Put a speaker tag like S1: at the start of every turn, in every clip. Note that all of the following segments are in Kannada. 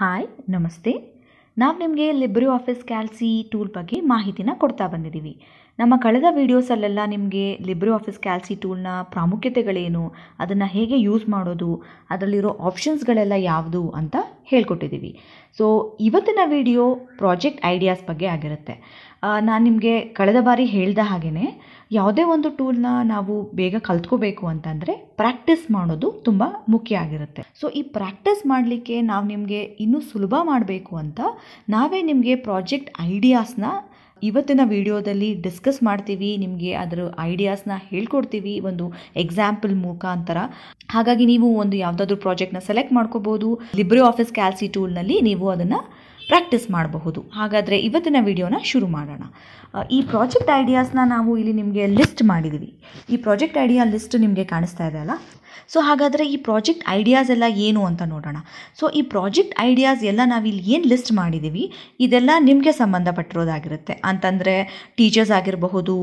S1: ಹಾಯ್ ನಮಸ್ತೆ ನಾವು ನಿಮಗೆ ಲಿಬ್ರಿ ಆಫೀಸ್ ಕ್ಯಾಲ್ಸಿ ಟೂಲ್ ಬಗ್ಗೆ ಮಾಹಿತಿನ ಕೊಡ್ತಾ ಬಂದಿದ್ದೀವಿ ನಮ್ಮ ಕಳೆದ ವೀಡಿಯೋಸಲ್ಲೆಲ್ಲ ನಿಮಗೆ ಲಿಬ್ರೋ ಆಫೀಸ್ ಕ್ಯಾಲ್ಸಿ ಟೂಲ್ನ ಪ್ರಾಮುಖ್ಯತೆಗಳೇನು ಅದನ್ನು ಹೇಗೆ ಯೂಸ್ ಮಾಡೋದು ಅದರಲ್ಲಿರೋ ಆಪ್ಷನ್ಸ್ಗಳೆಲ್ಲ ಯಾವುದು ಅಂತ ಹೇಳ್ಕೊಟ್ಟಿದ್ದೀವಿ ಸೊ ಇವತ್ತಿನ ವಿಡಿಯೋ ಪ್ರಾಜೆಕ್ಟ್ ಐಡಿಯಾಸ್ ಬಗ್ಗೆ ಆಗಿರುತ್ತೆ ನಾನು ನಿಮಗೆ ಕಳೆದ ಬಾರಿ ಹೇಳಿದ ಹಾಗೆಯೇ ಯಾವುದೇ ಒಂದು ಟೂಲ್ನ ನಾವು ಬೇಗ ಕಲ್ತ್ಕೋಬೇಕು ಅಂತಂದರೆ ಪ್ರಾಕ್ಟೀಸ್ ಮಾಡೋದು ತುಂಬ ಮುಖ್ಯ ಆಗಿರುತ್ತೆ ಸೊ ಈ ಪ್ರಾಕ್ಟೀಸ್ ಮಾಡಲಿಕ್ಕೆ ನಾವು ನಿಮಗೆ ಇನ್ನೂ ಸುಲಭ ಮಾಡಬೇಕು ಅಂತ ನಾವೇ ನಿಮಗೆ ಪ್ರಾಜೆಕ್ಟ್ ಐಡಿಯಾಸ್ನ ಇವತ್ತಿನ ವಿಡಿಯೋದಲ್ಲಿ ಡಿಸ್ಕಸ್ ಮಾಡ್ತೀವಿ ನಿಮಗೆ ಅದರ ಐಡಿಯಾಸ್ನ ಹೇಳ್ಕೊಡ್ತೀವಿ ಒಂದು ಎಕ್ಸಾಂಪಲ್ ಮುಖಾಂತರ ಹಾಗಾಗಿ ನೀವು ಒಂದು ಯಾವುದಾದ್ರೂ ಪ್ರಾಜೆಕ್ಟ್ನ ಸೆಲೆಕ್ಟ್ ಮಾಡ್ಕೋಬೋದು ಲಿಬ್ರಿ ಆಫೀಸ್ ಕ್ಯಾಲ್ಸಿ ಟೂಲ್ನಲ್ಲಿ ನೀವು ಅದನ್ನು ಪ್ರಾಕ್ಟೀಸ್ ಮಾಡಬಹುದು ಹಾಗಾದರೆ ಇವತ್ತಿನ ವಿಡಿಯೋನ ಶುರು ಮಾಡೋಣ ಈ ಪ್ರಾಜೆಕ್ಟ್ ಐಡಿಯಾಸ್ನ ನಾವು ಇಲ್ಲಿ ನಿಮಗೆ ಲಿಸ್ಟ್ ಮಾಡಿದ್ದೀವಿ ಈ ಪ್ರಾಜೆಕ್ಟ್ ಐಡಿಯಾ ಲಿಸ್ಟ್ ನಿಮಗೆ ಕಾಣಿಸ್ತಾ ಇದೆ ಅಲ್ಲ ಸೊ ಹಾಗಾದರೆ ಈ ಪ್ರಾಜೆಕ್ಟ್ ಐಡಿಯಾಸ್ ಎಲ್ಲ ಏನು ಅಂತ ನೋಡೋಣ ಸೊ ಈ ಪ್ರಾಜೆಕ್ಟ್ ಐಡಿಯಾಸ್ ಎಲ್ಲ ನಾವಿಲ್ಲಿ ಏನು ಲಿಸ್ಟ್ ಮಾಡಿದ್ದೀವಿ ಇದೆಲ್ಲ ನಿಮಗೆ ಸಂಬಂಧಪಟ್ಟಿರೋದಾಗಿರುತ್ತೆ ಅಂತಂದರೆ ಟೀಚರ್ಸ್ ಆಗಿರಬಹುದು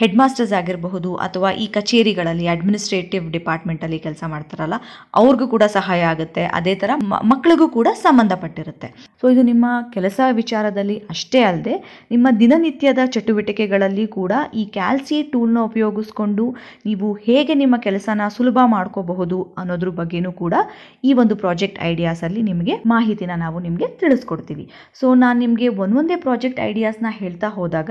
S1: ಹೆಡ್ ಮಾಸ್ಟರ್ಸ್ ಆಗಿರಬಹುದು ಅಥವಾ ಈ ಕಚೇರಿಗಳಲ್ಲಿ ಅಡ್ಮಿನಿಸ್ಟ್ರೇಟಿವ್ ಡಿಪಾರ್ಟ್ಮೆಂಟಲ್ಲಿ ಕೆಲಸ ಮಾಡ್ತಾರಲ್ಲ ಅವ್ರಿಗೂ ಕೂಡ ಸಹಾಯ ಆಗುತ್ತೆ ಅದೇ ಥರ ಮಕ್ಕಳಿಗೂ ಕೂಡ ಸಂಬಂಧಪಟ್ಟಿರುತ್ತೆ ಸೊ ಇದು ನಿಮ್ಮ ಕೆಲಸ ವಿಚಾರದಲ್ಲಿ ಅಷ್ಟೇ ಅಲ್ಲದೆ ನಿಮ್ಮ ದಿನನಿತ್ಯದ ಚಟುವಟಿಕೆಗಳಲ್ಲಿ ಕೂಡ ಈ ಕ್ಯಾಲ್ಸಿ ಟೂಲ್ನ ಉಪಯೋಗಿಸ್ಕೊಂಡು ನೀವು ಹೇಗೆ ನಿಮ್ಮ ಕೆಲಸನ ಸುಲಭ ಮಾಡ್ಕೊಂಡು ಮಾಡ್ಕೋಬಹುದು ಅನ್ನೋದ್ರ ಬಗ್ಗೆನೂ ಕೂಡ ಈ ಒಂದು ಪ್ರಾಜೆಕ್ಟ್ ಐಡಿಯಾಸಲ್ಲಿ ನಿಮಗೆ ಮಾಹಿತಿನ ನಾವು ನಿಮಗೆ ತಿಳಿಸ್ಕೊಡ್ತೀವಿ ಸೊ ನಾನು ನಿಮಗೆ ಒಂದೊಂದೇ ಪ್ರಾಜೆಕ್ಟ್ ಐಡಿಯಾಸ್ನ ಹೇಳ್ತಾ ಹೋದಾಗ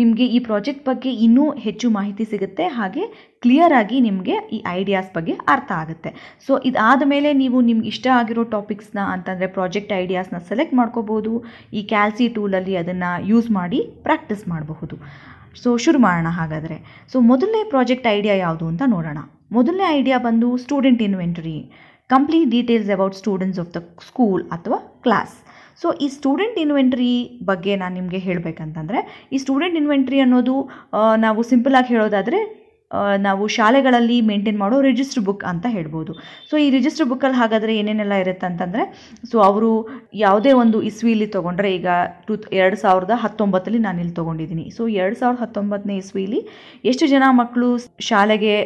S1: ನಿಮಗೆ ಈ ಪ್ರಾಜೆಕ್ಟ್ ಬಗ್ಗೆ ಇನ್ನೂ ಹೆಚ್ಚು ಮಾಹಿತಿ ಸಿಗುತ್ತೆ ಹಾಗೆ ಕ್ಲಿಯರ್ ಆಗಿ ನಿಮಗೆ ಈ ಐಡಿಯಾಸ್ ಬಗ್ಗೆ ಅರ್ಥ ಆಗುತ್ತೆ ಸೊ ಇದಾದ ಮೇಲೆ ನೀವು ನಿಮ್ಗೆ ಇಷ್ಟ ಆಗಿರೋ ಟಾಪಿಕ್ಸ್ನ ಅಂತಂದರೆ ಪ್ರಾಜೆಕ್ಟ್ ಐಡಿಯಾಸ್ನ ಸೆಲೆಕ್ಟ್ ಮಾಡ್ಕೋಬೋದು ಈ ಕ್ಯಾಲ್ಸಿ ಟೂಲಲ್ಲಿ ಅದನ್ನು ಯೂಸ್ ಮಾಡಿ ಪ್ರಾಕ್ಟೀಸ್ ಮಾಡಬಹುದು ಸೊ ಶುರು ಮಾಡೋಣ ಹಾಗಾದರೆ ಸೊ ಮೊದಲನೇ ಪ್ರಾಜೆಕ್ಟ್ ಐಡಿಯಾ ಯಾವುದು ಅಂತ ನೋಡೋಣ ಮೊದಲನೇ ಐಡಿಯಾ ಬಂದು student inventory complete details about students of the school ಅಥವಾ ಕ್ಲಾಸ್ ಸೊ ಈ ಸ್ಟೂಡೆಂಟ್ ಇನ್ವೆಂಟ್ರಿ ಬಗ್ಗೆ ನಾನು ನಿಮಗೆ ಹೇಳಬೇಕಂತಂದರೆ ಈ ಸ್ಟೂಡೆಂಟ್ ಇನ್ವೆಂಟ್ರಿ ಅನ್ನೋದು ನಾವು ಸಿಂಪಲಾಗಿ ಹೇಳೋದಾದರೆ ನಾವು ಶಾಲೆಗಳಲ್ಲಿ ಮೇಂಟೈನ್ ಮಾಡೋ ರಿಜಿಸ್ಟ್ರ್ ಬುಕ್ ಅಂತ ಹೇಳ್ಬೋದು ಸೊ ಈ ರಿಜಿಸ್ಟ್ರ್ ಬುಕ್ಕಲ್ಲಿ ಹಾಗಾದರೆ ಏನೇನೆಲ್ಲ ಇರುತ್ತೆ ಅಂತಂದರೆ ಸೊ ಅವರು ಯಾವುದೇ ಒಂದು ಇಸ್ವಿಲಿ ತೊಗೊಂಡ್ರೆ ಈಗ ಟೂ ಎರಡು ಸಾವಿರದ ಹತ್ತೊಂಬತ್ತಲ್ಲಿ ನಾನು ಇಲ್ಲಿ ತೊಗೊಂಡಿದ್ದೀನಿ ಸೊ ಎರಡು ಸಾವಿರದ ಹತ್ತೊಂಬತ್ತನೇ ಇಸ್ವಿಲಿ ಎಷ್ಟು ಜನ ಮಕ್ಕಳು ಶಾಲೆಗೆ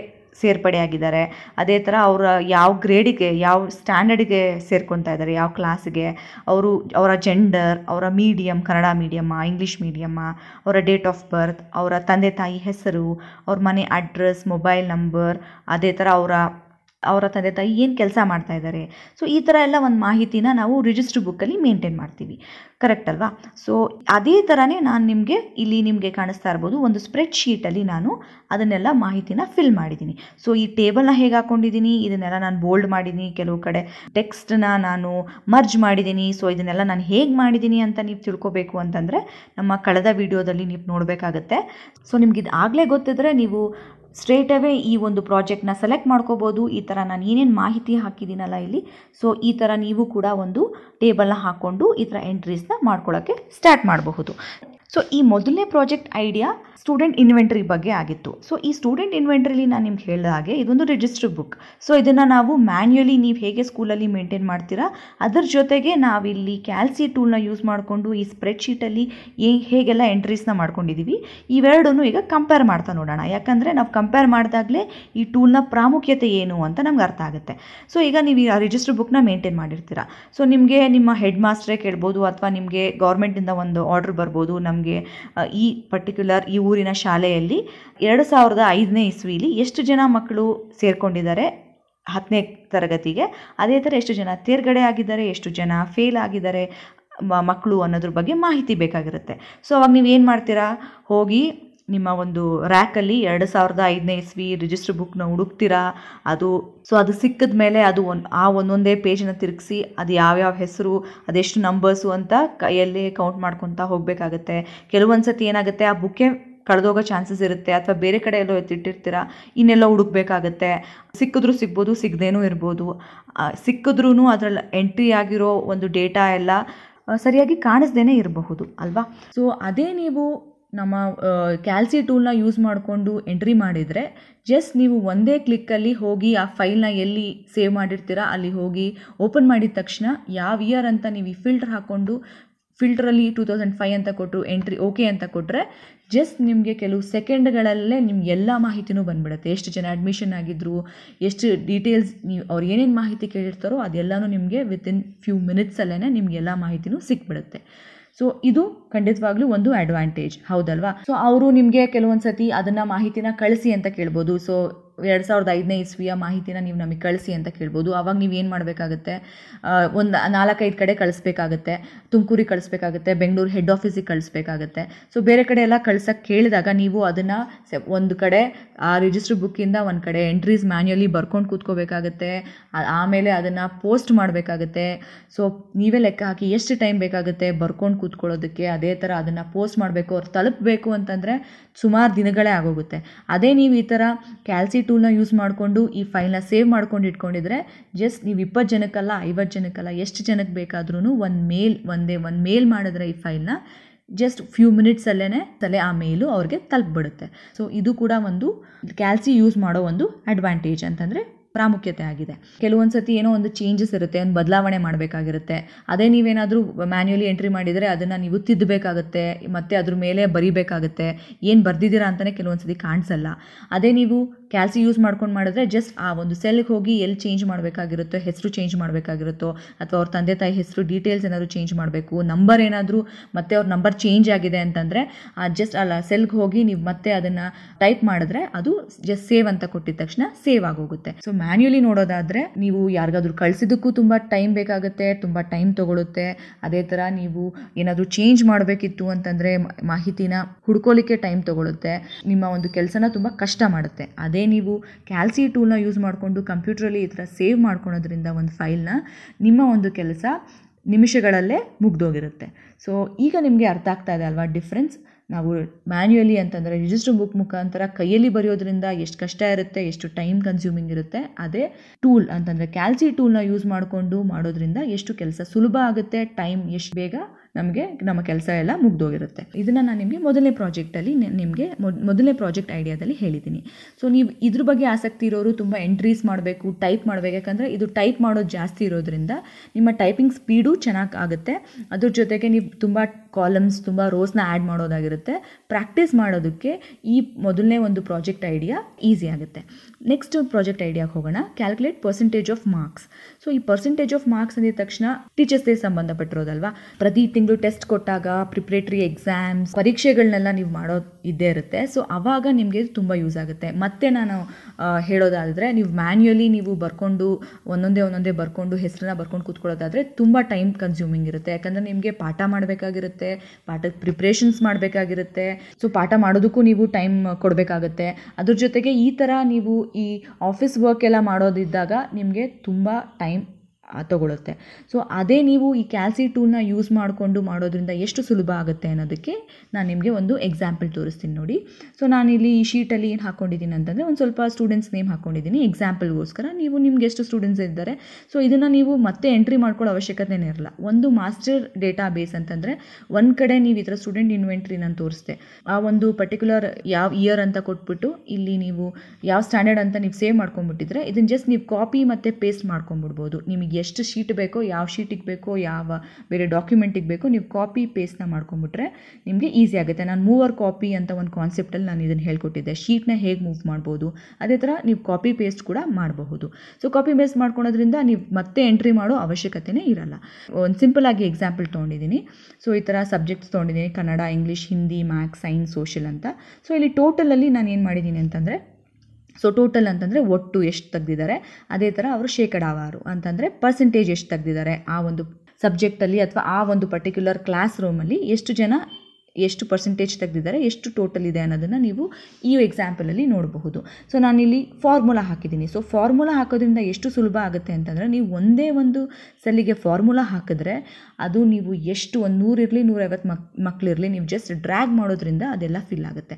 S1: ಸೇರ್ಪಡೆಯಾಗಿದ್ದಾರೆ ಅದೇ ಥರ ಅವರ ಯಾವ ಗ್ರೇಡಿಗೆ ಯಾವ ಸ್ಟ್ಯಾಂಡರ್ಡ್ಗೆ ಸೇರ್ಕೊತಾ ಇದ್ದಾರೆ ಯಾವ ಕ್ಲಾಸ್ಗೆ ಅವರು ಅವರ ಜೆಂಡರ್ ಅವರ ಮೀಡಿಯಮ್ ಕನ್ನಡ ಮೀಡಿಯಮ್ಮ ಇಂಗ್ಲೀಷ್ ಮೀಡಿಯಮ್ಮ ಅವರ ಡೇಟ್ ಆಫ್ ಬರ್ತ್ ಅವರ ತಂದೆ ತಾಯಿ ಹೆಸರು ಅವ್ರ ಮನೆ ಅಡ್ರೆಸ್ ಮೊಬೈಲ್ ನಂಬರ್ ಅದೇ ಥರ ಅವರ ಅವರ ತಂದೆ ತಾಯಿ ಏನು ಕೆಲಸ ಮಾಡ್ತಾ ಇದ್ದಾರೆ ಸೊ ಈ ಥರ ಎಲ್ಲ ಒಂದು ಮಾಹಿತಿನ ನಾವು ರಿಜಿಸ್ಟರ್ ಬುಕ್ಕಲ್ಲಿ ಮೇಂಟೈನ್ ಮಾಡ್ತೀವಿ ಕರೆಕ್ಟ್ ಅಲ್ವಾ ಸೊ ಅದೇ ಥರನೇ ನಾನು ನಿಮಗೆ ಇಲ್ಲಿ ನಿಮಗೆ ಕಾಣಿಸ್ತಾ ಇರ್ಬೋದು ಒಂದು ಸ್ಪ್ರೆಡ್ ಶೀಟಲ್ಲಿ ನಾನು ಅದನ್ನೆಲ್ಲ ಮಾಹಿತಿನ ಫಿಲ್ ಮಾಡಿದ್ದೀನಿ ಸೊ ಈ ಟೇಬಲ್ನ ಹೇಗೆ ಹಾಕೊಂಡಿದ್ದೀನಿ ಇದನ್ನೆಲ್ಲ ನಾನು ಬೋಲ್ಡ್ ಮಾಡಿದ್ದೀನಿ ಕೆಲವು ಕಡೆ ಟೆಕ್ಸ್ಟ್ನ ನಾನು ಮರ್ಜ್ ಮಾಡಿದ್ದೀನಿ ಸೊ ಇದನ್ನೆಲ್ಲ ನಾನು ಹೇಗೆ ಮಾಡಿದ್ದೀನಿ ಅಂತ ನೀವು ತಿಳ್ಕೊಬೇಕು ಅಂತಂದರೆ ನಮ್ಮ ಕಳೆದ ವೀಡಿಯೋದಲ್ಲಿ ನೀವು ನೋಡಬೇಕಾಗತ್ತೆ ಸೊ ನಿಮ್ಗೆ ಇದು ಆಗಲೇ ಗೊತ್ತಿದ್ರೆ ನೀವು ಸ್ಟ್ರೇಟ್ ಅವೇ ಈ ಒಂದು ಪ್ರಾಜೆಕ್ಟ್ನ ಸೆಲೆಕ್ಟ್ ಮಾಡ್ಕೋಬೋದು ಈ ಥರ ನಾನು ಏನೇನು ಮಾಹಿತಿ ಹಾಕಿದ್ದೀನಲ್ಲ ಇಲ್ಲಿ ಸೊ ಈ ಥರ ನೀವು ಕೂಡ ಒಂದು ಟೇಬಲ್ನ ಹಾಕ್ಕೊಂಡು ಈ ಥರ ಎಂಟ್ರೀಸ್ನ ಮಾಡ್ಕೊಳ್ಳೋಕ್ಕೆ ಸ್ಟಾರ್ಟ್ ಮಾಡಬಹುದು ಸೊ ಈ ಮೊದಲನೇ ಪ್ರಾಜೆಕ್ಟ್ ಐಡಿಯಾ ಸ್ಟೂಡೆಂಟ್ ಇನ್ವೆಂಟ್ರಿ ಬಗ್ಗೆ ಆಗಿತ್ತು ಸೊ ಈ ಸ್ಟೂಡೆಂಟ್ ಇನ್ವೆಂಟ್ರಿಲಿ ನಾನು ನಿಮ್ಗೆ ಹೇಳಿದ ಹಾಗೆ ಇದೊಂದು ರಿಜಿಸ್ಟರ್ ಬುಕ್ ಸೊ ಇದನ್ನು ನಾವು ಮ್ಯಾನ್ಯುಲಿ ನೀವು ಹೇಗೆ ಸ್ಕೂಲಲ್ಲಿ ಮೇಂಟೈನ್ ಮಾಡ್ತೀರಾ ಅದರ ಜೊತೆಗೆ ನಾವಿಲ್ಲಿ ಕ್ಯಾಲ್ಸಿ ಟೂಲ್ನ ಯೂಸ್ ಮಾಡಿಕೊಂಡು ಈ ಸ್ಪ್ರೆಡ್ ಶೀಟಲ್ಲಿ ಏ ಹೇಗೆಲ್ಲ ಎಂಟ್ರೀಸ್ನ ಮಾಡ್ಕೊಂಡಿದ್ದೀವಿ ಇವೆರಡೂ ಈಗ ಕಂಪೇರ್ ಮಾಡ್ತಾ ನೋಡೋಣ ಯಾಕಂದರೆ ನಾವು ಕಂಪೇರ್ ಮಾಡಿದಾಗಲೇ ಈ ಟೂಲ್ನ ಪ್ರಾಮುಖ್ಯತೆ ಏನು ಅಂತ ನಮ್ಗೆ ಅರ್ಥ ಆಗುತ್ತೆ ಸೊ ಈಗ ನೀವು ಈ ರಿಜಿಸ್ಟರ್ ಬುಕ್ನ ಮೇಂಟೈನ್ ಮಾಡಿರ್ತೀರಾ ಸೊ ನಿಮಗೆ ನಿಮ್ಮ ಹೆಡ್ ಮಾಸ್ಟ್ರೇ ಕೇಳ್ಬೋದು ಅಥವಾ ನಿಮಗೆ ಗೌರ್ಮೆಂಟಿಂದ ಒಂದು ಆರ್ಡ್ರ್ ಬರ್ಬೋದು ನಮ್ಮ ನಮಗೆ ಈ ಪರ್ಟಿಕ್ಯುಲರ್ ಈ ಊರಿನ ಶಾಲೆಯಲ್ಲಿ ಎರಡು ಸಾವಿರದ ಐದನೇ ಇಸ್ವಿಲಿ ಎಷ್ಟು ಜನ ಮಕ್ಕಳು ಸೇರ್ಕೊಂಡಿದ್ದಾರೆ ಹತ್ತನೇ ತರಗತಿಗೆ ಅದೇ ಥರ ಎಷ್ಟು ಜನ ತೇರ್ಗಡೆ ಆಗಿದ್ದಾರೆ ಎಷ್ಟು ಜನ ಫೇಲ್ ಆಗಿದ್ದಾರೆ ಮಕ್ಕಳು ಅನ್ನೋದ್ರ ಬಗ್ಗೆ ಮಾಹಿತಿ ಬೇಕಾಗಿರುತ್ತೆ ಸೊ ಅವಾಗ ನೀವು ಏನು ಮಾಡ್ತೀರಾ ಹೋಗಿ ನಿಮ್ಮ ಒಂದು ರ್ಯಾಕಲ್ಲಿ ಎರಡು ಸಾವಿರದ ಐದನೇ ಇಸ್ವಿ ರಿಜಿಸ್ಟರ್ ಬುಕ್ನ ಹುಡುಕ್ತೀರಾ ಅದು ಸೊ ಅದು ಸಿಕ್ಕಿದ ಮೇಲೆ ಅದು ಒನ್ ಆ ಒಂದೊಂದೇ ಪೇಜನ್ನ ತಿರುಗಿಸಿ ಅದು ಯಾವ್ಯಾವ ಹೆಸರು ಅದೆಷ್ಟು ನಂಬರ್ಸು ಅಂತ ಕೈಯಲ್ಲಿ ಕೌಂಟ್ ಮಾಡ್ಕೊತಾ ಹೋಗಬೇಕಾಗತ್ತೆ ಕೆಲವೊಂದು ಸತಿ ಏನಾಗುತ್ತೆ ಆ ಬುಕ್ಕೇ ಕಳೆದೋಗೋ ಚಾನ್ಸಸ್ ಇರುತ್ತೆ ಅಥವಾ ಬೇರೆ ಕಡೆ ಎಲ್ಲೋ ಎತ್ತಿಟ್ಟಿರ್ತೀರಾ ಇನ್ನೆಲ್ಲೋ ಹುಡುಕ್ಬೇಕಾಗತ್ತೆ ಸಿಕ್ಕಿದ್ರೂ ಸಿಗ್ಬೋದು ಸಿಗದೇನೂ ಇರ್ಬೋದು ಸಿಕ್ಕಿದ್ರೂ ಅದರಲ್ಲಿ ಎಂಟ್ರಿ ಆಗಿರೋ ಒಂದು ಡೇಟಾ ಎಲ್ಲ ಸರಿಯಾಗಿ ಕಾಣಿಸ್ದೇ ಇರಬಹುದು ಅಲ್ವಾ ಸೊ ಅದೇ ನೀವು ನಮ್ಮ ಕ್ಯಾಲ್ಸಿ ಟೂಲ್ನ ಯೂಸ್ ಮಾಡಿಕೊಂಡು ಎಂಟ್ರಿ ಮಾಡಿದರೆ ಜಸ್ಟ್ ನೀವು ಒಂದೇ ಕ್ಲಿಕ್ಕಲ್ಲಿ ಹೋಗಿ ಆ ಫೈಲ್ನ ಎಲ್ಲಿ ಸೇವ್ ಮಾಡಿರ್ತೀರಾ ಅಲ್ಲಿ ಹೋಗಿ ಓಪನ್ ಮಾಡಿದ ತಕ್ಷಣ ಯಾವ ಇಯರ್ ಅಂತ ನೀವು ಈ ಫಿಲ್ಟರ್ ಹಾಕ್ಕೊಂಡು ಫಿಲ್ಟ್ರಲ್ಲಿ ಟೂ ತೌಸಂಡ್ ಫೈವ್ ಅಂತ ಕೊಟ್ಟು ಎಂಟ್ರಿ ಓಕೆ ಅಂತ ಕೊಟ್ಟರೆ ಜಸ್ಟ್ ನಿಮಗೆ ಕೆಲವು ಸೆಕೆಂಡ್ಗಳಲ್ಲೇ ನಿಮ್ಗೆ ಎಲ್ಲ ಮಾಹಿತಿನೂ ಬಂದ್ಬಿಡುತ್ತೆ ಎಷ್ಟು ಜನ ಅಡ್ಮಿಷನ್ ಆಗಿದ್ರು ಎಷ್ಟು ಡೀಟೇಲ್ಸ್ ನೀವು ಅವ್ರು ಏನೇನು ಮಾಹಿತಿ ಕೇಳಿರ್ತಾರೋ ಅದೆಲ್ಲನೂ ನಿಮಗೆ ವಿತಿನ್ ಫ್ಯೂ ಮಿನಿಟ್ಸಲ್ಲೇ ನಿಮಗೆಲ್ಲ ಮಾಹಿತಿನೂ ಸಿಕ್ಬಿಡುತ್ತೆ ಸೊ ಇದು ಖಂಡಿತವಾಗ್ಲೂ ಒಂದು ಅಡ್ವಾಂಟೇಜ್ ಹೌದಲ್ವಾ ಸೊ ಅವರು ನಿಮಗೆ ಕೆಲವೊಂದ್ಸತಿ ಅದನ್ನ ಮಾಹಿತಿನ ಕಳಿಸಿ ಅಂತ ಕೇಳ್ಬೋದು ಸೊ ಎರಡು ಸಾವಿರದ ಐದನೇ ಇಸ್ವಿಯ ಮಾಹಿತಿನ ನೀವು ನಮಗೆ ಕಳಿಸಿ ಅಂತ ಕೇಳ್ಬೋದು ಆವಾಗ ನೀವು ಏನು ಮಾಡಬೇಕಾಗುತ್ತೆ ಒಂದು ನಾಲ್ಕೈದು ಕಡೆ ಕಳಿಸ್ಬೇಕಾಗತ್ತೆ ತುಮಕೂರಿಗೆ ಕಳಿಸ್ಬೇಕಾಗತ್ತೆ ಬೆಂಗಳೂರು ಹೆಡ್ ಆಫೀಸಿಗೆ ಕಳಿಸ್ಬೇಕಾಗತ್ತೆ ಸೊ ಬೇರೆ ಕಡೆ ಎಲ್ಲ ಕಳ್ಸೋಕ್ಕೆ ಕೇಳಿದಾಗ ನೀವು ಅದನ್ನು ಒಂದು ಕಡೆ ಆ ರಿಜಿಸ್ಟರ್ ಬುಕ್ಕಿಂದ ಒಂದು ಕಡೆ ಎಂಟ್ರೀಸ್ ಮ್ಯಾನ್ಯಲಿ ಬರ್ಕೊಂಡು ಕೂತ್ಕೋಬೇಕಾಗುತ್ತೆ ಆಮೇಲೆ ಅದನ್ನು ಪೋಸ್ಟ್ ಮಾಡಬೇಕಾಗುತ್ತೆ ಸೊ ನೀವೇ ಲೆಕ್ಕ ಹಾಕಿ ಎಷ್ಟು ಟೈಮ್ ಬೇಕಾಗುತ್ತೆ ಬರ್ಕೊಂಡು ಕೂತ್ಕೊಳ್ಳೋದಕ್ಕೆ ಅದೇ ಥರ ಅದನ್ನು ಪೋಸ್ಟ್ ಮಾಡಬೇಕು ಅವ್ರು ತಲುಪಬೇಕು ಅಂತಂದರೆ ಸುಮಾರು ದಿನಗಳೇ ಆಗೋಗುತ್ತೆ ಅದೇ ನೀವು ಈ ಥರ ಕ್ಯಾಲ್ಸಿ ಟೂಲ್ನ ಯೂಸ್ ಮಾಡಿಕೊಂಡು ಈ ಫೈಲ್ನ ಸೇವ್ ಮಾಡ್ಕೊಂಡು ಇಟ್ಕೊಂಡಿದ್ರೆ ಜಸ್ಟ್ ನೀವು ಇಪ್ಪತ್ತು ಜನಕ್ಕಲ್ಲ ಐವತ್ತು ಜನಕ್ಕಲ್ಲ ಎಷ್ಟು ಜನಕ್ಕೆ ಬೇಕಾದ್ರೂ ಒಂದು ಮೇಲ್ ಒಂದೇ ಒಂದು ಮೇಲ್ ಮಾಡಿದ್ರೆ ಈ ಫೈಲ್ನ ಜಸ್ಟ್ ಫ್ಯೂ ಮಿನಿಟ್ಸಲ್ಲೇ ತಲೆ ಆ ಮೇಲು ಅವ್ರಿಗೆ ತಲುಪಿಬಿಡುತ್ತೆ ಸೊ ಇದು ಕೂಡ ಒಂದು ಕ್ಯಾಲ್ಸಿ ಯೂಸ್ ಮಾಡೋ ಒಂದು ಅಡ್ವಾಂಟೇಜ್ ಅಂತಂದರೆ ಪ್ರಾಮುಖ್ಯತೆ ಆಗಿದೆ ಕೆಲವೊಂದು ಸತಿ ಏನೋ ಒಂದು ಚೇಂಜಸ್ ಇರುತ್ತೆ ಒಂದು ಬದಲಾವಣೆ ಮಾಡಬೇಕಾಗಿರುತ್ತೆ ಅದೇ ನೀವೇನಾದರೂ ಮ್ಯಾನ್ಯುಲಿ ಎಂಟ್ರಿ ಮಾಡಿದರೆ ಅದನ್ನು ನೀವು ತಿದ್ದಬೇಕಾಗುತ್ತೆ ಮತ್ತು ಅದ್ರ ಮೇಲೆ ಬರಿಬೇಕಾಗುತ್ತೆ ಏನು ಬರೆದಿದ್ದೀರಾ ಅಂತಲೇ ಕೆಲವೊಂದು ಸತಿ ಕಾಣಿಸಲ್ಲ ಅದೇ ನೀವು ಕ್ಯಾಲ್ಸಿ ಯೂಸ್ ಮಾಡ್ಕೊಂಡು ಮಾಡಿದ್ರೆ ಜಸ್ಟ್ ಆ ಒಂದು ಸೆಲ್ಗೆ ಹೋಗಿ ಎಲ್ಲಿ ಚೇಂಜ್ ಮಾಡಬೇಕಾಗಿರುತ್ತೋ ಹೆಸರು ಚೇಂಜ್ ಮಾಡಬೇಕಾಗಿರುತ್ತೋ ಅಥವಾ ಅವ್ರ ತಂದೆ ತಾಯಿ ಹೆಸರು ಡೀಟೇಲ್ಸ್ ಏನಾದರೂ ಚೇಂಜ್ ಮಾಡಬೇಕು ನಂಬರ್ ಏನಾದರೂ ಮತ್ತೆ ಅವ್ರ ನಂಬರ್ ಚೇಂಜ್ ಆಗಿದೆ ಅಂತಂದರೆ ಆ ಜಸ್ಟ್ ಅಲ್ಲ ಸೆಲ್ಗೆ ಹೋಗಿ ನೀವು ಮತ್ತೆ ಅದನ್ನು ಟೈಪ್ ಮಾಡಿದ್ರೆ ಅದು ಜಸ್ಟ್ ಸೇವ್ ಅಂತ ಕೊಟ್ಟಿದ ತಕ್ಷಣ ಸೇವ್ ಆಗೋಗುತ್ತೆ ಸೊ ಮ್ಯಾನ್ಯುಲಿ ನೋಡೋದಾದರೆ ನೀವು ಯಾರಿಗಾದ್ರೂ ಕಳಿಸಿದ್ದಕ್ಕೂ ತುಂಬ ಟೈಮ್ ಬೇಕಾಗುತ್ತೆ ತುಂಬ ಟೈಮ್ ತೊಗೊಳುತ್ತೆ ಅದೇ ಥರ ನೀವು ಏನಾದರೂ ಚೇಂಜ್ ಮಾಡಬೇಕಿತ್ತು ಅಂತಂದರೆ ಮಾಹಿತಿನ ಹುಡ್ಕೋಲಿಕ್ಕೆ ಟೈಮ್ ತೊಗೊಳುತ್ತೆ ನಿಮ್ಮ ಒಂದು ಕೆಲಸನ ತುಂಬ ಕಷ್ಟ ಮಾಡುತ್ತೆ ಅದೇ ಅದೇ ನೀವು ಕ್ಯಾಲ್ಸಿ ಟೂಲ್ನ ಯೂಸ್ ಮಾಡಿಕೊಂಡು ಕಂಪ್ಯೂಟ್ರಲ್ಲಿ ಈ ಥರ ಸೇವ್ ಮಾಡ್ಕೊಳೋದ್ರಿಂದ ಒಂದು ಫೈಲ್ನ ನಿಮ್ಮ ಒಂದು ಕೆಲಸ ನಿಮಿಷಗಳಲ್ಲೇ ಮುಗ್ದೋಗಿರುತ್ತೆ ಸೊ ಈಗ ನಿಮಗೆ ಅರ್ಥ ಆಗ್ತಾ ಇದೆ ಅಲ್ವಾ ಡಿಫ್ರೆನ್ಸ್ ನಾವು ಮ್ಯಾನ್ಯುಲಿ ಅಂತಂದರೆ ರಿಜಿಸ್ಟರ್ ಬುಕ್ ಮುಖಾಂತರ ಕೈಯಲ್ಲಿ ಬರೆಯೋದ್ರಿಂದ ಎಷ್ಟು ಕಷ್ಟ ಇರುತ್ತೆ ಎಷ್ಟು ಟೈಮ್ ಕನ್ಸ್ಯೂಮಿಂಗ್ ಇರುತ್ತೆ ಅದೇ ಟೂಲ್ ಅಂತಂದರೆ ಕ್ಯಾಲ್ಸಿ ಟೂಲ್ನ ಯೂಸ್ ಮಾಡಿಕೊಂಡು ಮಾಡೋದ್ರಿಂದ ಎಷ್ಟು ಕೆಲಸ ಸುಲಭ ಆಗುತ್ತೆ ಟೈಮ್ ಎಷ್ಟು ಬೇಗ ನಮಗೆ ನಮ್ಮ ಕೆಲಸ ಎಲ್ಲ ಮುಗ್ದೋಗಿರುತ್ತೆ ಇದನ್ನು ನಾನು ನಿಮಗೆ ಮೊದಲನೇ ಪ್ರಾಜೆಕ್ಟಲ್ಲಿ ನಿಮಗೆ ಮೊದಲನೇ ಪ್ರಾಜೆಕ್ಟ್ ಐಡಿಯಾದಲ್ಲಿ ಹೇಳಿದ್ದೀನಿ ಸೊ ನೀವು ಇದ್ರ ಬಗ್ಗೆ ಆಸಕ್ತಿ ಇರೋರು ತುಂಬ ಎಂಟ್ರೀಸ್ ಮಾಡಬೇಕು ಟೈಪ್ ಮಾಡಬೇಕು ಯಾಕಂದರೆ ಇದು ಟೈಪ್ ಮಾಡೋದು ಜಾಸ್ತಿ ಇರೋದ್ರಿಂದ ನಿಮ್ಮ ಟೈಪಿಂಗ್ ಸ್ಪೀಡು ಚೆನ್ನಾಗಿ ಆಗುತ್ತೆ ಅದ್ರ ಜೊತೆಗೆ ನೀವು ತುಂಬ ಕಾಲಮ್ಸ್ ತುಂಬ ರೋಸ್ನ ಆ್ಯಡ್ ಮಾಡೋದಾಗಿರುತ್ತೆ ಪ್ರಾಕ್ಟೀಸ್ ಮಾಡೋದಕ್ಕೆ ಈ ಮೊದಲನೇ ಒಂದು ಪ್ರಾಜೆಕ್ಟ್ ಐಡಿಯಾ ಈಸಿ ಆಗುತ್ತೆ ನೆಕ್ಸ್ಟ್ ಪ್ರಾಜೆಕ್ಟ್ ಐಡಿಯಾಗೆ ಹೋಗೋಣ calculate percentage of marks so ಈ ಪರ್ಸೆಂಟೇಜ್ ಆಫ್ ಮಾರ್ಕ್ಸ್ ಅಂದಿದ ತಕ್ಷಣ ಟೀಚರ್ಸ್ ಡೇ ಸಂಬಂಧಪಟ್ಟಿರೋದಲ್ವಾ ಪ್ರತಿ ತಿಂಗಳು ಟೆಸ್ಟ್ ಕೊಟ್ಟಾಗ ಪ್ರಿಪ್ರೇಟರಿ ಎಕ್ಸಾಮ್ಸ್ ಪರೀಕ್ಷೆಗಳನ್ನೆಲ್ಲ ನೀವು ಮಾಡೋ ಇದ್ದೇ ಇರುತ್ತೆ ಸೊ ಅವಾಗ ನಿಮಗೆ ತುಂಬ ಯೂಸ್ ಆಗುತ್ತೆ ಮತ್ತೆ ನಾನು ಹೇಳೋದಾದರೆ ನೀವು ಮ್ಯಾನ್ಯುಯಲಿ ನೀವು ಬರ್ಕೊಂಡು ಒಂದೊಂದೇ ಒಂದೊಂದೇ ಬರ್ಕೊಂಡು ಹೆಸರನ್ನ ಬರ್ಕೊಂಡು ಕೂತ್ಕೊಳ್ಳೋದಾದರೆ ತುಂಬ ಟೈಮ್ ಕನ್ಸ್ಯೂಮಿಂಗ್ ಇರುತ್ತೆ ಯಾಕಂದರೆ ನಿಮಗೆ ಪಾಠ ಮಾಡಬೇಕಾಗಿರುತ್ತೆ ಪಾಠದ ಪ್ರಿಪ್ರೇಷನ್ಸ್ ಮಾಡಬೇಕಾಗಿರುತ್ತೆ ಸೊ ಪಾಠ ಮಾಡೋದಕ್ಕೂ ನೀವು ಟೈಮ್ ಕೊಡಬೇಕಾಗುತ್ತೆ ಅದ್ರ ಜೊತೆಗೆ ಈ ಥರ ನೀವು ಈ ಆಫೀಸ್ ವರ್ಕ್ ಎಲ್ಲ ಮಾಡೋದಿದ್ದಾಗ ನಿಮಗೆ ತುಂಬ ಟೈಮ್ ತಗೊಳ್ಳುತ್ತೆ ಸೊ ಅದೇ ನೀವು ಈ ಕ್ಯಾಲ್ಸಿ ಟೂಲ್ನ ಯೂಸ್ ಮಾಡಿಕೊಂಡು ಮಾಡೋದ್ರಿಂದ ಎಷ್ಟು ಸುಲಭ ಆಗುತ್ತೆ ಅನ್ನೋದಕ್ಕೆ ನಾನು ನಿಮಗೆ ಒಂದು ಎಕ್ಸಾಂಪಲ್ ತೋರಿಸ್ತೀನಿ ನೋಡಿ ಸೊ ನಾನಿಲ್ಲಿ ಈ ಶೀಟಲ್ಲಿ ಏನು ಹಾಕ್ಕೊಂಡಿದ್ದೀನಿ ಅಂತಂದರೆ ಒಂದು ಸ್ವಲ್ಪ ಸ್ಟೂಡೆಂಟ್ಸ್ ನೇಮ್ ಹಾಕ್ಕೊಂಡಿದ್ದೀನಿ ಎಕ್ಸಾಂಪಲ್ಗೋಸ್ಕರ ನೀವು ನಿಮ್ಗೆ ಎಷ್ಟು ಸ್ಟೂಡೆಂಟ್ಸ್ ಇದ್ದಾರೆ ಸೊ ಇದನ್ನು ನೀವು ಮತ್ತೆ ಎಂಟ್ರಿ ಮಾಡ್ಕೊಳ್ಳೋ ಅವಶ್ಯಕತೆನೇ ಇರಲ್ಲ ಒಂದು ಮಾಸ್ಟರ್ ಡೇಟಾ ಬೇಸ್ ಅಂತಂದರೆ ಒಂದು ಕಡೆ ನೀವು ಈ ಥರ ಸ್ಟೂಡೆಂಟ್ ಇನ್ವೆಂಟ್ರಿ ನಾನು ತೋರಿಸ್ದೆ ಆ ಒಂದು ಪರ್ಟಿಕ್ಯುಲರ್ ಯಾವ ಇಯರ್ ಅಂತ ಕೊಟ್ಬಿಟ್ಟು ಇಲ್ಲಿ ನೀವು ಯಾವ ಸ್ಟ್ಯಾಂಡರ್ಡ್ ಅಂತ ನೀವು ಸೇವ್ ಮಾಡ್ಕೊಂಡ್ಬಿಟ್ಟಿದ್ರೆ ಇದನ್ನು ಜಸ್ಟ್ ನೀವು ಕಾಪಿ ಮತ್ತು ಪೇಸ್ಟ್ ಮಾಡ್ಕೊಂಡ್ಬಿಡ್ಬೋದು ನಿಮಗೆ ಎಷ್ಟು ಶೀಟ್ ಬೇಕೋ ಯಾವ ಶೀಟಿಗೆ ಬೇಕೋ ಯಾವ ಬೇರೆ ಡಾಕ್ಯುಮೆಂಟಿಗೆ ಬೇಕೋ ನೀವು ಕಾಪಿ ಪೇಸ್ಟ್ನ ಮಾಡ್ಕೊಂಬಿಟ್ರೆ ನಿಮಗೆ ಈಸಿ ಆಗುತ್ತೆ ನಾನು ಮೂವರ್ ಕಾಪಿ ಅಂತ ಒಂದು ಕಾನ್ಸೆಪ್ಟಲ್ಲಿ ನಾನು ಇದನ್ನು ಹೇಳ್ಕೊಟ್ಟಿದ್ದೆ ಶೀಟ್ನ ಹೇಗೆ ಮೂವ್ ಮಾಡ್ಬೋದು ಅದೇ ಥರ ನೀವು ಕಾಪಿ ಪೇಸ್ಟ್ ಕೂಡ ಮಾಡಬಹುದು ಸೊ ಕಾಪಿ ಪೇಸ್ಟ್ ಮಾಡ್ಕೊಳೋದ್ರಿಂದ ನೀವು ಮತ್ತೆ ಎಂಟ್ರಿ ಮಾಡೋ ಅವಶ್ಯಕತೆನೇ ಇರಲ್ಲ ಒಂದು ಸಿಂಪಲ್ ಆಗಿ ಎಕ್ಸಾಂಪಲ್ ತೊಗೊಂಡಿದ್ದೀನಿ ಸೊ ಈ ಥರ ಸಬ್ಜೆಕ್ಟ್ಸ್ ತೊಗೊಂಡಿದ್ದೀನಿ Kannada English Hindi maths science social ಅಂತ ಸೊ ಇಲ್ಲಿ ಟೋಟಲಲ್ಲಿ ನಾನು ಏನು ಮಾಡಿದ್ದೀನಿ ಅಂತಂದರೆ ಸೊ ಟೋಟಲ್ ಅಂತಂದರೆ ಒಟ್ಟು ಎಷ್ಟು ತೆಗೆದಿದ್ದಾರೆ ಅದೇ ಥರ ಅವರು ಶೇಕಡಾವಾರು ಅಂತಂದರೆ ಪರ್ಸೆಂಟೇಜ್ ಎಷ್ಟು ತೆಗೆದಿದ್ದಾರೆ ಆ ಒಂದು ಸಬ್ಜೆಕ್ಟಲ್ಲಿ ಅಥವಾ ಆ ಒಂದು ಪರ್ಟಿಕ್ಯುಲರ್ ಕ್ಲಾಸ್ ರೂಮಲ್ಲಿ ಎಷ್ಟು ಜನ ಎಷ್ಟು ಪರ್ಸೆಂಟೇಜ್ ತೆಗೆದಿದ್ದಾರೆ ಎಷ್ಟು ಟೋಟಲ್ ಇದೆ ಅನ್ನೋದನ್ನು ನೀವು ಈ ಎಕ್ಸಾಂಪಲಲ್ಲಿ ನೋಡಬಹುದು ಸೊ ನಾನಿಲ್ಲಿ ಫಾರ್ಮುಲಾ ಹಾಕಿದ್ದೀನಿ ಸೊ ಫಾರ್ಮುಲಾ ಹಾಕೋದ್ರಿಂದ ಎಷ್ಟು ಸುಲಭ ಆಗುತ್ತೆ ಅಂತಂದರೆ ನೀವು ಒಂದೇ ಒಂದು ಸೆಲ್ಲಿಗೆ ಫಾರ್ಮುಲಾ ಹಾಕಿದ್ರೆ ಅದು ನೀವು ಎಷ್ಟು ಒಂದು ನೂರಿರಲಿ ನೂರೈವತ್ತು ಮಕ್ ಮಕ್ಕಳಿರಲಿ ನೀವು ಜಸ್ಟ್ ಡ್ರ್ಯಾಗ್ ಮಾಡೋದ್ರಿಂದ ಅದೆಲ್ಲ ಫಿಲ್ ಆಗುತ್ತೆ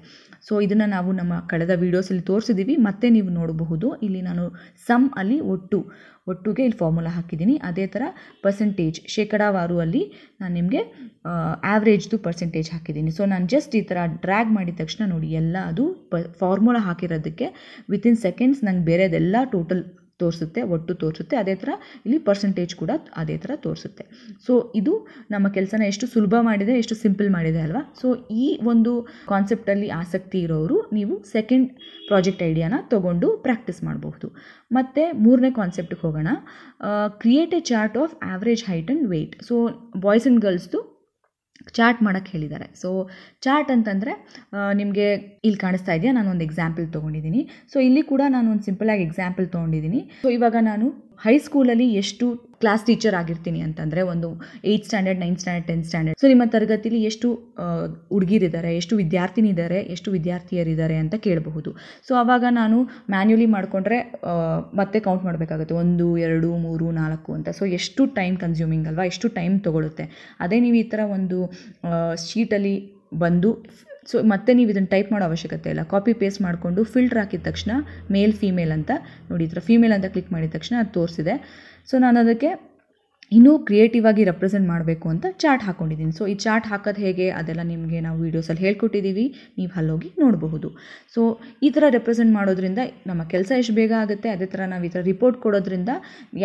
S1: ಸೊ ಇದನ್ನು ನಾವು ನಮ್ಮ ಕಳೆದ ವೀಡಿಯೋಸಲ್ಲಿ ತೋರಿಸಿದ್ದೀವಿ ಮತ್ತೆ ನೀವು ನೋಡಬಹುದು ಇಲ್ಲಿ ನಾನು ಸಮ್ ಅಲ್ಲಿ ಒಟ್ಟು ಒಟ್ಟಿಗೆ ಇಲ್ಲಿ ಫಾರ್ಮುಲಾ ಹಾಕಿದ್ದೀನಿ ಅದೇ ಥರ ಪರ್ಸೆಂಟೇಜ್ ಶೇಕಡಾವಾರು ಅಲ್ಲಿ ನಾನು ನಿಮಗೆ ಆ್ಯಾವ್ರೇಜ್ದು ಪರ್ಸೆಂಟೇಜ್ ಹಾಕಿದ್ದೀನಿ ಸೊ ನಾನು ಜಸ್ಟ್ ಈ ಥರ ಡ್ರ್ಯಾಗ್ ಮಾಡಿದ ತಕ್ಷಣ ನೋಡಿ ಎಲ್ಲ ಅದು ಪ ಫಾರ್ಮುಲಾ ಹಾಕಿರೋದಕ್ಕೆ ವಿತಿನ್ ಸೆಕೆಂಡ್ಸ್ ನಂಗೆ ಬೇರೆದೆಲ್ಲ ಟೋಟಲ್ ತೋರಿಸುತ್ತೆ ಒಟ್ಟು ತೋರಿಸುತ್ತೆ ಅದೇ ಥರ ಇಲ್ಲಿ ಪರ್ಸೆಂಟೇಜ್ ಕೂಡ ಅದೇ ಥರ ತೋರಿಸುತ್ತೆ ಸೊ ಇದು ನಮ್ಮ ಕೆಲಸನ ಎಷ್ಟು ಸುಲಭ ಮಾಡಿದೆ ಎಷ್ಟು ಸಿಂಪಲ್ ಮಾಡಿದೆ ಅಲ್ವಾ ಸೊ ಈ ಒಂದು ಕಾನ್ಸೆಪ್ಟಲ್ಲಿ ಆಸಕ್ತಿ ಇರೋರು ನೀವು ಸೆಕೆಂಡ್ ಪ್ರಾಜೆಕ್ಟ್ ಐಡಿಯಾನ ತಗೊಂಡು ಪ್ರಾಕ್ಟೀಸ್ ಮಾಡಬಹುದು ಮತ್ತು ಮೂರನೇ ಕಾನ್ಸೆಪ್ಟಿಗೆ ಹೋಗೋಣ create a chart of average height and weight so boys and ಗರ್ಲ್ಸ್ದು ಚಾರ್ಟ್ ಮಾಡೋಕ್ಕೆ ಹೇಳಿದ್ದಾರೆ ಸೊ ಚಾರ್ಟ್ ಅಂತಂದರೆ ನಿಮಗೆ ಇಲ್ಲಿ ಕಾಣಿಸ್ತಾ ಇದೆಯಾ ನಾನು ಒಂದು ಎಕ್ಸಾಂಪಲ್ ತೊಗೊಂಡಿದ್ದೀನಿ ಸೊ ಇಲ್ಲಿ ಕೂಡ ನಾನು ಒಂದು ಸಿಂಪಲಾಗಿ ಎಕ್ಸಾಂಪಲ್ ತೊಗೊಂಡಿದ್ದೀನಿ ಸೊ ಇವಾಗ ನಾನು ಹೈಸ್ಕೂಲಲ್ಲಿ ಎಷ್ಟು ಕ್ಲಾಸ್ ಟೀಚರ್ ಆಗಿರ್ತೀನಿ ಅಂತಂದರೆ ಒಂದು eighth standard ninth standard tenth standard so ನಿಮ್ಮ ತರಗತಿಲಿ ಎಷ್ಟು ಹುಡುಗಿರಿದ್ದಾರೆ ಎಷ್ಟು ವಿದ್ಯಾರ್ಥಿನಿದ್ದಾರೆ ಎಷ್ಟು ವಿದ್ಯಾರ್ಥಿಯರಿದ್ದಾರೆ ಅಂತ ಕೇಳಬಹುದು ಸೊ ಆವಾಗ ನಾನು ಮ್ಯಾನ್ಯುಲಿ ಮಾಡಿಕೊಂಡ್ರೆ ಮತ್ತೆ ಕೌಂಟ್ ಮಾಡಬೇಕಾಗುತ್ತೆ ಒಂದು ಎರಡು ಮೂರು ನಾಲ್ಕು ಅಂತ ಸೊ ಎಷ್ಟು ಟೈಮ್ ಕನ್ಸ್ಯೂಮಿಂಗ್ ಅಲ್ವಾ ಎಷ್ಟು ಟೈಮ್ ತೊಗೊಳುತ್ತೆ ಅದೇ ನೀವು ಈ ಥರ ಒಂದು ಶೀಟಲ್ಲಿ ಬಂದು ಸೊ ಮತ್ತೆ ನೀವು ಇದನ್ನು ಟೈಪ್ ಮಾಡೋ ಅವಶ್ಯಕತೆ ಇಲ್ಲ ಕಾಪಿ ಪೇಸ್ಟ್ ಮಾಡಿಕೊಂಡು ಫಿಲ್ಟರ್ ಹಾಕಿದ ತಕ್ಷಣ ಮೇಲ್ ಫೀಮೇಲ್ ಅಂತ ನೋಡಿ ಫೀಮೇಲ್ ಅಂತ ಕ್ಲಿಕ್ ಮಾಡಿದ ತಕ್ಷಣ ಅದು ತೋರಿಸಿದೆ ಸೊ ನಾನು ಅದಕ್ಕೆ ಇನ್ನೂ ಕ್ರಿಯೇಟಿವ್ ಆಗಿ ರೆಪ್ರೆಸೆಂಟ್ ಮಾಡಬೇಕು ಅಂತ ಚಾರ್ಟ್ ಹಾಕ್ಕೊಂಡಿದ್ದೀನಿ ಸೊ ಈ ಚಾರ್ಟ್ ಹಾಕೋದು ಹೇಗೆ ಅದೆಲ್ಲ ನಿಮಗೆ ನಾವು ವೀಡಿಯೋಸಲ್ಲಿ ಹೇಳ್ಕೊಟ್ಟಿದ್ದೀವಿ ನೀವು ಅಲ್ಲೋಗಿ ನೋಡಬಹುದು ಸೊ ಈ ಥರ ರೆಪ್ರೆಸೆಂಟ್ ಮಾಡೋದ್ರಿಂದ ನಮ್ಮ ಕೆಲಸ ಎಷ್ಟು ಬೇಗ ಆಗುತ್ತೆ ಅದೇ ಥರ ನಾವು ಈ ಥರ ರಿಪೋರ್ಟ್ ಕೊಡೋದ್ರಿಂದ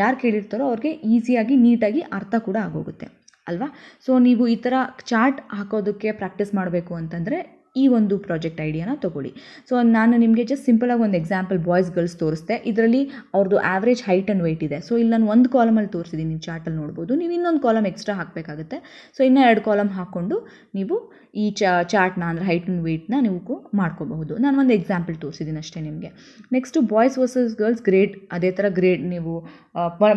S1: ಯಾರು ಕೇಳಿರ್ತಾರೋ ಅವ್ರಿಗೆ ಈಸಿಯಾಗಿ ನೀಟಾಗಿ ಅರ್ಥ ಕೂಡ ಆಗೋಗುತ್ತೆ ಅಲ್ವಾ ಸೊ ನೀವು ಈ ಥರ ಚಾರ್ಟ್ ಹಾಕೋದಕ್ಕೆ ಪ್ರಾಕ್ಟೀಸ್ ಮಾಡಬೇಕು ಅಂತಂದರೆ ಈ ಒಂದು ಪ್ರಾಜೆಕ್ಟ್ ಐಡಿಯಾನ ತೊಗೊಳ್ಳಿ ಸೊ ನಾನು ನಿಮಗೆ ಜಸ್ಟ್ ಸಿಂಪಲಾಗಿ ಒಂದು ಎಕ್ಸಾಂಪಲ್ ಬಾಯ್ಸ್ ಗರ್ಲ್ಸ್ ತೋರಿಸ್ದೆ ಇದರಲ್ಲಿ ಅವ್ರದ್ದು ಆವ್ರೇಜ್ ಹೈಟ್ ಆ್ಯಂಡ್ ವೆಯ್ಟ್ ಇದೆ ಸೊ ಇಲ್ಲಿ ನಾನು ಒಂದು ಕಾಲಮಲ್ಲಿ ತೋರಿಸಿದ್ದೀನಿ ಚಾರ್ಟಲ್ಲಿ ನೋಡ್ಬೋದು ನೀವು ಇನ್ನೊಂದು ಕಾಲಮ್ ಎಕ್ಸ್ಟ್ರಾ ಹಾಕಬೇಕಾಗುತ್ತೆ ಸೊ ಇನ್ನೂ ಎರಡು ಕಾಲಮ್ ಹಾಕ್ಕೊಂಡು ನೀವು ಈ ಚಾರ್ಟ್ನ ಅಂದರೆ ಹೈಟ್ ಆ್ಯಂಡ್ ವೆಯ್ಟ್ನ ನೀವು ಮಾಡ್ಕೋಬಹುದು ನಾನು ಒಂದು ಎಕ್ಸಾಂಪಲ್ ತೋರಿಸಿದ್ದೀನಿ ಅಷ್ಟೇ ನಿಮಗೆ next boys versus girls grade ಅದೇ ಥರ ಗ್ರೇಡ್ ನೀವು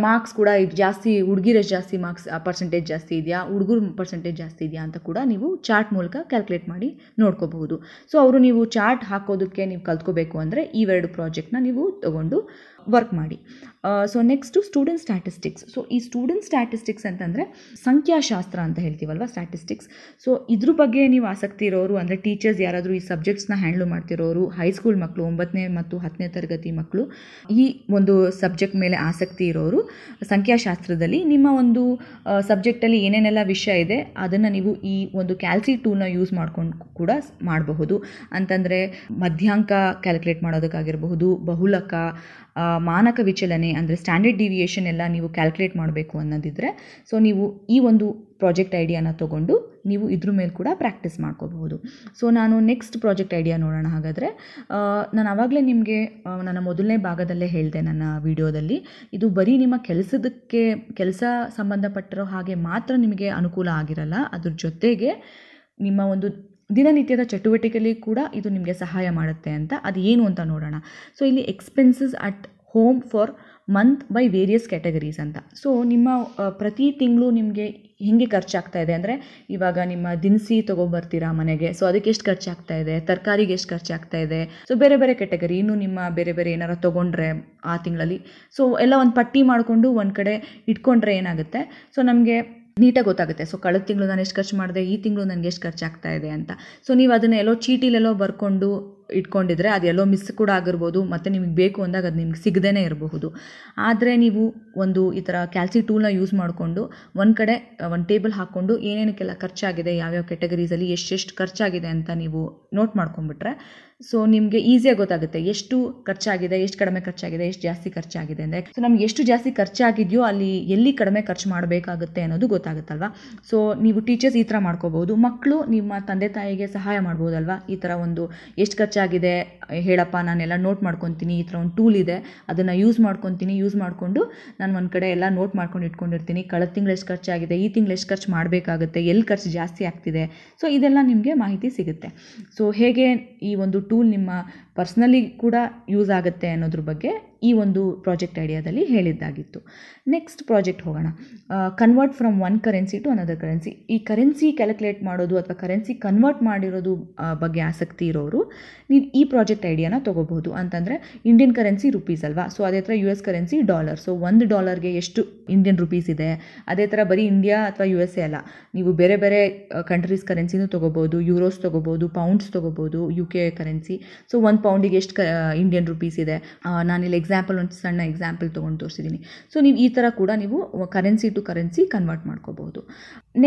S1: ಮಾರ್ಕ್ಸ್ ಕೂಡ ಇದು ಜಾಸ್ತಿ ಹುಡುಗಿರ ಜಾಸ್ತಿ ಮಾರ್ಕ್ಸ್ ಪರ್ಸೆಂಟೇಜ್ ಜಾಸ್ತಿ ಇದೆಯಾ ಹುಡುಗರು ಪರ್ಸೆಂಟೇಜ್ ಜಾಸ್ತಿ ಇದೆಯಾ ಅಂತ ಕೂಡ ನೀವು ಚಾರ್ಟ್ ಮೂಲಕ ಕ್ಯಾಲ್ಕುಲೇಟ್ ಮಾಡಿ ನೋಡ್ಕೋಬಹುದು ಸೊ ಅವರು ನೀವು ಚಾರ್ಟ್ ಹಾಕೋದಕ್ಕೆ ನೀವು ಕಲ್ತ್ಕೋಬೇಕು ಅಂದರೆ ಎರಡು ಪ್ರಾಜೆಕ್ಟ್ನ ನೀವು ತಗೊಂಡು ವರ್ಕ್ ಮಾಡಿ so next student statistics so ಈ ಸ್ಟೂಡೆಂಟ್ ಸ್ಟ್ಯಾಟಿಸ್ಟಿಕ್ಸ್ ಅಂತಂದರೆ ಸಂಖ್ಯಾಶಾಸ್ತ್ರ ಅಂತ ಹೇಳ್ತೀವಲ್ವ ಸ್ಟ್ಯಾಟಿಸ್ಟಿಕ್ಸ್ ಸೊ ಇದ್ರ ಬಗ್ಗೆ ನೀವು ಆಸಕ್ತಿ ಇರೋರು ಅಂದರೆ ಟೀಚರ್ಸ್ ಯಾರಾದರೂ ಈ ಸಬ್ಜೆಕ್ಟ್ಸ್ನ ಹ್ಯಾಂಡ್ಲ್ ಮಾಡ್ತಿರೋರು ಹೈಸ್ಕೂಲ್ ಮಕ್ಕಳು ಒಂಬತ್ತನೇ ಮತ್ತು ಹತ್ತನೇ ತರಗತಿ ಮಕ್ಕಳು ಈ ಒಂದು ಸಬ್ಜೆಕ್ಟ್ ಮೇಲೆ ಆಸಕ್ತಿ ಇರೋರು ಸಂಖ್ಯಾಶಾಸ್ತ್ರದಲ್ಲಿ ನಿಮ್ಮ ಒಂದು ಸಬ್ಜೆಕ್ಟಲ್ಲಿ ಏನೇನೆಲ್ಲ ವಿಷಯ ಇದೆ ಅದನ್ನು ನೀವು ಈ ಒಂದು ಕ್ಯಾಲ್ಸಿ ಟೂಲ್ನ ಯೂಸ್ ಮಾಡ್ಕೊಂಡು ಕೂಡ ಮಾಡಬಹುದು ಅಂತಂದರೆ ಮಧ್ಯಾಂಕ ಕ್ಯಾಲ್ಕುಲೇಟ್ ಮಾಡೋದಕ್ಕಾಗಿರಬಹುದು ಬಹುಲಕ ಮಾನಕ ವಿಚಲನೆ ಅಂದರೆ ಸ್ಟ್ಯಾಂಡರ್ಡ್ ಡಿವಿಯೇಷನ್ ಎಲ್ಲ ನೀವು ಕ್ಯಾಲ್ಕುಲೇಟ್ ಮಾಡಬೇಕು ಅನ್ನೋದಿದ್ರೆ ಸೊ ನೀವು ಈ ಒಂದು ಪ್ರಾಜೆಕ್ಟ್ ಐಡಿಯಾನ ತೊಗೊಂಡು ನೀವು ಇದ್ರ ಮೇಲೆ ಕೂಡ ಪ್ರಾಕ್ಟೀಸ್ ಮಾಡ್ಕೋಬಹುದು ಸೊ ನಾನು ನೆಕ್ಸ್ಟ್ ಪ್ರಾಜೆಕ್ಟ್ ಐಡಿಯಾ ನೋಡೋಣ ಹಾಗಾದರೆ ನಾನು ಆವಾಗಲೇ ನಿಮಗೆ ನನ್ನ ಮೊದಲನೇ ಭಾಗದಲ್ಲೇ ಹೇಳಿದೆ ನನ್ನ ವಿಡಿಯೋದಲ್ಲಿ ಇದು ಬರೀ ನಿಮ್ಮ ಕೆಲಸದಕ್ಕೆ ಕೆಲಸ ಸಂಬಂಧಪಟ್ಟಿರೋ ಹಾಗೆ ಮಾತ್ರ ನಿಮಗೆ ಅನುಕೂಲ ಆಗಿರಲ್ಲ ಅದ್ರ ಜೊತೆಗೆ ನಿಮ್ಮ ಒಂದು ದಿನನಿತ್ಯದ ಚಟುವಟಿಕೆಯಲ್ಲಿ ಕೂಡ ಇದು ನಿಮಗೆ ಸಹಾಯ ಮಾಡುತ್ತೆ ಅಂತ ಅದು ಏನು ಅಂತ ನೋಡೋಣ ಸೊ ಇಲ್ಲಿ expenses at home for month by various categories ಅಂತ ಸೊ ನಿಮ್ಮ ಪ್ರತಿ ತಿಂಗಳು ನಿಮಗೆ ಹೇಗೆ ಖರ್ಚಾಗ್ತಾ ಇದೆ ಅಂದರೆ ಇವಾಗ ನಿಮ್ಮ ದಿನಸಿ ತೊಗೊಬರ್ತೀರಾ ಮನೆಗೆ ಸೊ ಅದಕ್ಕೆ ಎಷ್ಟು ಖರ್ಚಾಗ್ತಾ ಇದೆ ತರಕಾರಿಗೆ ಎಷ್ಟು ಖರ್ಚಾಗ್ತಾ ಇದೆ ಸೊ ಬೇರೆ ಬೇರೆ ಕೆಟಗರಿ ಇನ್ನೂ ನಿಮ್ಮ ಬೇರೆ ಬೇರೆ ಏನಾರು ತೊಗೊಂಡ್ರೆ ಆ ತಿಂಗಳಲ್ಲಿ ಸೊ ಎಲ್ಲ ಒಂದು ಪಟ್ಟಿ ಮಾಡಿಕೊಂಡು ಒಂದು ಕಡೆ ಇಟ್ಕೊಂಡ್ರೆ ಏನಾಗುತ್ತೆ ಸೊ ನಮಗೆ ನೀಟಾಗಿ ಗೊತ್ತಾಗುತ್ತೆ ಸೊ ಕಳೆದ ತಿಂಗಳು ನಾನು ಎಷ್ಟು ಖರ್ಚು ಮಾಡಿದೆ ಈ ತಿಂಗಳು ನನಗೆ ಎಷ್ಟು ಖರ್ಚಾಗ್ತಾ ಇದೆ ಅಂತ ಸೊ ನೀವು ಎಲ್ಲೋ ಚೀಟಿಲೆಲ್ಲೋ ಬರ್ಕೊಂಡು ಇಟ್ಕೊಂಡಿದ್ರೆ ಅದು ಎಲ್ಲೋ ಮಿಸ್ ಕೂಡ ಆಗಿರ್ಬೋದು ಮತ್ತು ನಿಮಗೆ ಬೇಕು ಅಂದಾಗ ಅದು ನಿಮ್ಗೆ ಸಿಗದೇ ಇರಬಹುದು ಆದರೆ ನೀವು ಒಂದು ಈ ಥರ ಕ್ಯಾಲ್ಸಿ ಟೂಲ್ನ ಯೂಸ್ ಮಾಡಿಕೊಂಡು ಒಂದು ಕಡೆ ಒಂದು ಟೇಬಲ್ ಹಾಕ್ಕೊಂಡು ಏನೇನಕ್ಕೆಲ್ಲ ಖರ್ಚಾಗಿದೆ ಯಾವ್ಯಾವ ಕೆಟಗರೀಸಲ್ಲಿ ಎಷ್ಟೆಷ್ಟು ಖರ್ಚಾಗಿದೆ ಅಂತ ನೀವು ನೋಟ್ ಮಾಡ್ಕೊಂಬಿಟ್ರೆ ಸೊ ನಿಮಗೆ ಈಸಿಯಾಗಿ ಗೊತ್ತಾಗುತ್ತೆ ಎಷ್ಟು ಖರ್ಚಾಗಿದೆ ಎಷ್ಟು ಕಡಿಮೆ ಖರ್ಚಾಗಿದೆ ಎಷ್ಟು ಜಾಸ್ತಿ ಖರ್ಚಾಗಿದೆ ಅಂದರೆ ಸೊ ನಮ್ಗೆ ಎಷ್ಟು ಜಾಸ್ತಿ ಖರ್ಚಾಗಿದೆಯೋ ಅಲ್ಲಿ ಎಲ್ಲಿ ಕಡಿಮೆ ಖರ್ಚು ಮಾಡಬೇಕಾಗುತ್ತೆ ಅನ್ನೋದು ಗೊತ್ತಾಗುತ್ತಲ್ವ ಸೊ ನೀವು ಟೀಚರ್ಸ್ ಈ ಥರ ಮಾಡ್ಕೋಬಹುದು ಮಕ್ಕಳು ನಿಮ್ಮ ತಂದೆ ತಾಯಿಗೆ ಸಹಾಯ ಮಾಡ್ಬೋದಲ್ವ ಈ ಥರ ಒಂದು ಎಷ್ಟು ಖರ್ಚು ಖರ್ಚಾಗಿದೆ ಹೇಳಪ್ಪ ನಾನೆಲ್ಲ ನೋಟ್ ಮಾಡ್ಕೊತೀನಿ ಈ ಥರ ಒಂದು ಟೂಲ್ ಇದೆ ಅದನ್ನು ಯೂಸ್ ಮಾಡ್ಕೊತೀನಿ ಯೂಸ್ ಮಾಡಿಕೊಂಡು ನಾನು ಒಂದು ಕಡೆ ಎಲ್ಲ ನೋಟ್ ಮಾಡ್ಕೊಂಡು ಇಟ್ಕೊಂಡಿರ್ತೀನಿ ಕಳೆದ ತಿಂಗಳು ಎಷ್ಟು ಖರ್ಚಾಗಿದೆ ಈ ತಿಂಗಳು ಎಷ್ಟು ಖರ್ಚು ಮಾಡಬೇಕಾಗುತ್ತೆ ಎಲ್ಲಿ ಖರ್ಚು ಜಾಸ್ತಿ ಆಗ್ತಿದೆ ಸೊ ಇದೆಲ್ಲ ನಿಮಗೆ ಮಾಹಿತಿ ಸಿಗುತ್ತೆ ಸೊ ಹೇಗೆ ಈ ಒಂದು ಟೂಲ್ ನಿಮ್ಮ ಪರ್ಸ್ನಲಿ ಕೂಡ ಯೂಸ್ ಆಗುತ್ತೆ ಅನ್ನೋದ್ರ ಬಗ್ಗೆ ಈ ಒಂದು ಪ್ರಾಜೆಕ್ಟ್ ಐಡಿಯಾದಲ್ಲಿ ಹೇಳಿದ್ದಾಗಿತ್ತು ನೆಕ್ಸ್ಟ್ ಪ್ರಾಜೆಕ್ಟ್ ಹೋಗೋಣ convert from one currency to another currency ಈ ಕರೆನ್ಸಿ ಕ್ಯಾಲ್ಕುಲೇಟ್ ಮಾಡೋದು ಅಥವಾ ಕರೆನ್ಸಿ ಕನ್ವರ್ಟ್ ಮಾಡಿರೋದು ಬಗ್ಗೆ ಆಸಕ್ತಿ ಇರೋರು ನೀವು ಈ ಪ್ರಾಜೆಕ್ಟ್ ಐಡಿಯಾನ ತೊಗೋಬಹುದು ಅಂತಂದರೆ ಇಂಡಿಯನ್ ಕರೆನ್ಸಿ ರುಪೀಸ್ ಅಲ್ವಾ ಸೊ ಅದೇ ಥರ U S currency dollar so ಒಂದು ಡಾಲರ್ಗೆ ಎಷ್ಟು ಇಂಡಿಯನ್ ರುಪೀಸ್ ಇದೆ ಅದೇ ಥರ ಬರೀ ಇಂಡಿಯಾ ಅಥವಾ ಯು ಎಸ್ ಎ ಅಲ್ಲ ನೀವು ಬೇರೆ ಬೇರೆ ಕಂಟ್ರೀಸ್ ಕರೆನ್ಸಿನೂ ತೊಗೋಬೋದು ಯೂರೋಸ್ ತೊಗೋಬೋದು ಪೌಂಡ್ಸ್ ತೊಗೋಬೋದು ಯು ಕೆ ಕರೆನ್ಸಿ ಸೊ ಒಂದು ಪೌಂಡಿಗೆ ಎಷ್ಟು ಇಂಡಿಯನ್ ರುಪೀಸ್ ಇದೆ ನಾನಿಲ್ಲಿ ಎಕ್ಸಾಂಪಲ್ ಒಂದು ಸಣ್ಣ ಎಕ್ಸಾಂಪಲ್ ತೊಗೊಂಡು ತೋರಿಸಿದ್ದೀನಿ ಸೊ ನೀವು ಈ ಥರ ಕೂಡ ನೀವು ಕರೆನ್ಸಿ ಟು ಕರೆನ್ಸಿ ಕನ್ವರ್ಟ್ ಮಾಡ್ಕೋಬಹುದು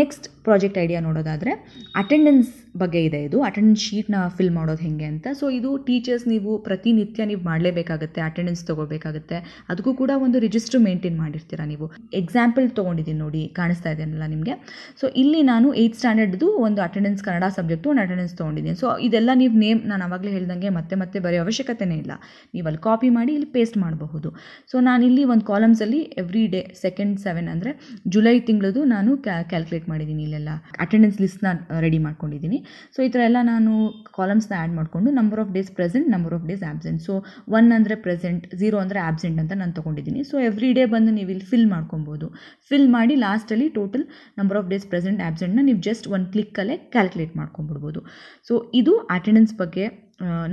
S1: ನೆಕ್ಸ್ಟ್ ಪ್ರಾಜೆಕ್ಟ್ ಐಡಿಯಾ ನೋಡೋದಾದರೆ ಅಟೆಂಡೆನ್ಸ್ ಬಗ್ಗೆ ಇದೆ ಇದು ಅಟೆಂಡೆನ್ಸ್ ಶೀಟ್ನ ಫಿಲ್ ಮಾಡೋದು ಹೇಗೆ ಅಂತ ಸೊ ಇದು ಟೀಚರ್ಸ್ ನೀವು ಪ್ರತಿನಿತ್ಯ ನೀವು ಮಾಡಲೇಬೇಕಾಗುತ್ತೆ ಅಟೆಂಡೆನ್ಸ್ ತೊಗೋಬೇಕಾಗುತ್ತೆ ಅದಕ್ಕೂ ಕೂಡ ಒಂದು ರಿಜಿಸ್ಟ್ರು ಮೇಂಟೈನ್ ಮಾಡಿರ್ತೀರಾ ನೀವು ಎಕ್ಸಾಂಪಲ್ ತೊಗೊಂಡಿದ್ದೀನಿ ನೋಡಿ ಕಾಣಿಸ್ತಾ ಇದೆಯಲ್ಲ ನಿಮಗೆ ಸೊ ಇಲ್ಲಿ ನಾನು ಏಯ್ತ್ ಸ್ಟ್ಯಾಂಡರ್ಡ್ದು ಒಂದು ಅಟೆಂಡೆನ್ಸ್ ಕನ್ನಡ ಸಬ್ಜೆಕ್ಟು ಒಂದು ಅಟೆಂಡೆನ್ಸ್ ತೊಗೊಂಡಿದ್ದೀನಿ ಸೊ ಇದೆಲ್ಲ ನೀವು ನೇಮ್ ನಾನು ಆವಾಗಲೇ ಹೇಳ್ದಂಗೆ ಮತ್ತೆ ಮತ್ತೆ ಬರೆಯೋ ಅವಶ್ಯಕತೆನೇ ಇಲ್ಲ ನೀವು ಅಲ್ಲಿ ಕಾಪಿ ಮಾಡಿ ಇಲ್ಲಿ ಪೇಸ್ಟ್ ಮಾಡಬಹುದು ಸೊ ನಾನು ಇಲ್ಲಿ ಒಂದು ಕಾಲಮ್ಸಲ್ಲಿ ಎವ್ರಿ ಡೇ ಸೆಕೆಂಡ್ ಸೆವೆನ್ ಅಂದರೆ ಜುಲೈ ತಿಂಗಳದು ನಾನು ಕ್ಯಾಲ್ಕುಲೇಟ್ ಮಾಡಿದ್ದೀನಿ ಇಲ್ಲೆಲ್ಲ ಅಟೆಂಡೆನ್ಸ್ ಲಿಸ್ಟ್ನ ರೆಡಿ ಮಾಡ್ಕೊಂಡಿದ್ದೀನಿ ಸೊ ಈ ಥರ ಎಲ್ಲ ನಾನು ಕಾಲಮ್ಸ್ನ ಆ್ಯಡ್ ಮಾಡಿಕೊಂಡು number of days present number of days absent so one ಅಂದರೆ ಪ್ರೆಸೆಂಟ್ ಝೀರೋ ಅಂದರೆ ಆ್ಯಬ್ಸೆಂಟ್ ಅಂತ ನಾನು ತೊಗೊಂಡಿದ್ದೀನಿ ಸೊ ಎವ್ರಿ ಡೇ ಬಂದು ನೀವು ಇಲ್ಲಿ ಫಿಲ್ ಮಾಡ್ಕೊಬೋದು ಫಿಲ್ ಮಾಡಿ ಲಾಸ್ಟಲ್ಲಿ total number of days present ಆ್ಯಬ್ಸೆಂಟ್ನ ನೀವು ಜಸ್ಟ್ ಒಂದು ಕ್ಲಿಕ್ಕಲ್ಲೇ ಕ್ಯಾಲ್ಕುಲೇಟ್ ಮಾಡ್ಕೊಂಬಿಡ್ಬೋದು ಸೊ ಇದು ಅಟೆಂಡೆನ್ಸ್ ಬಗ್ಗೆ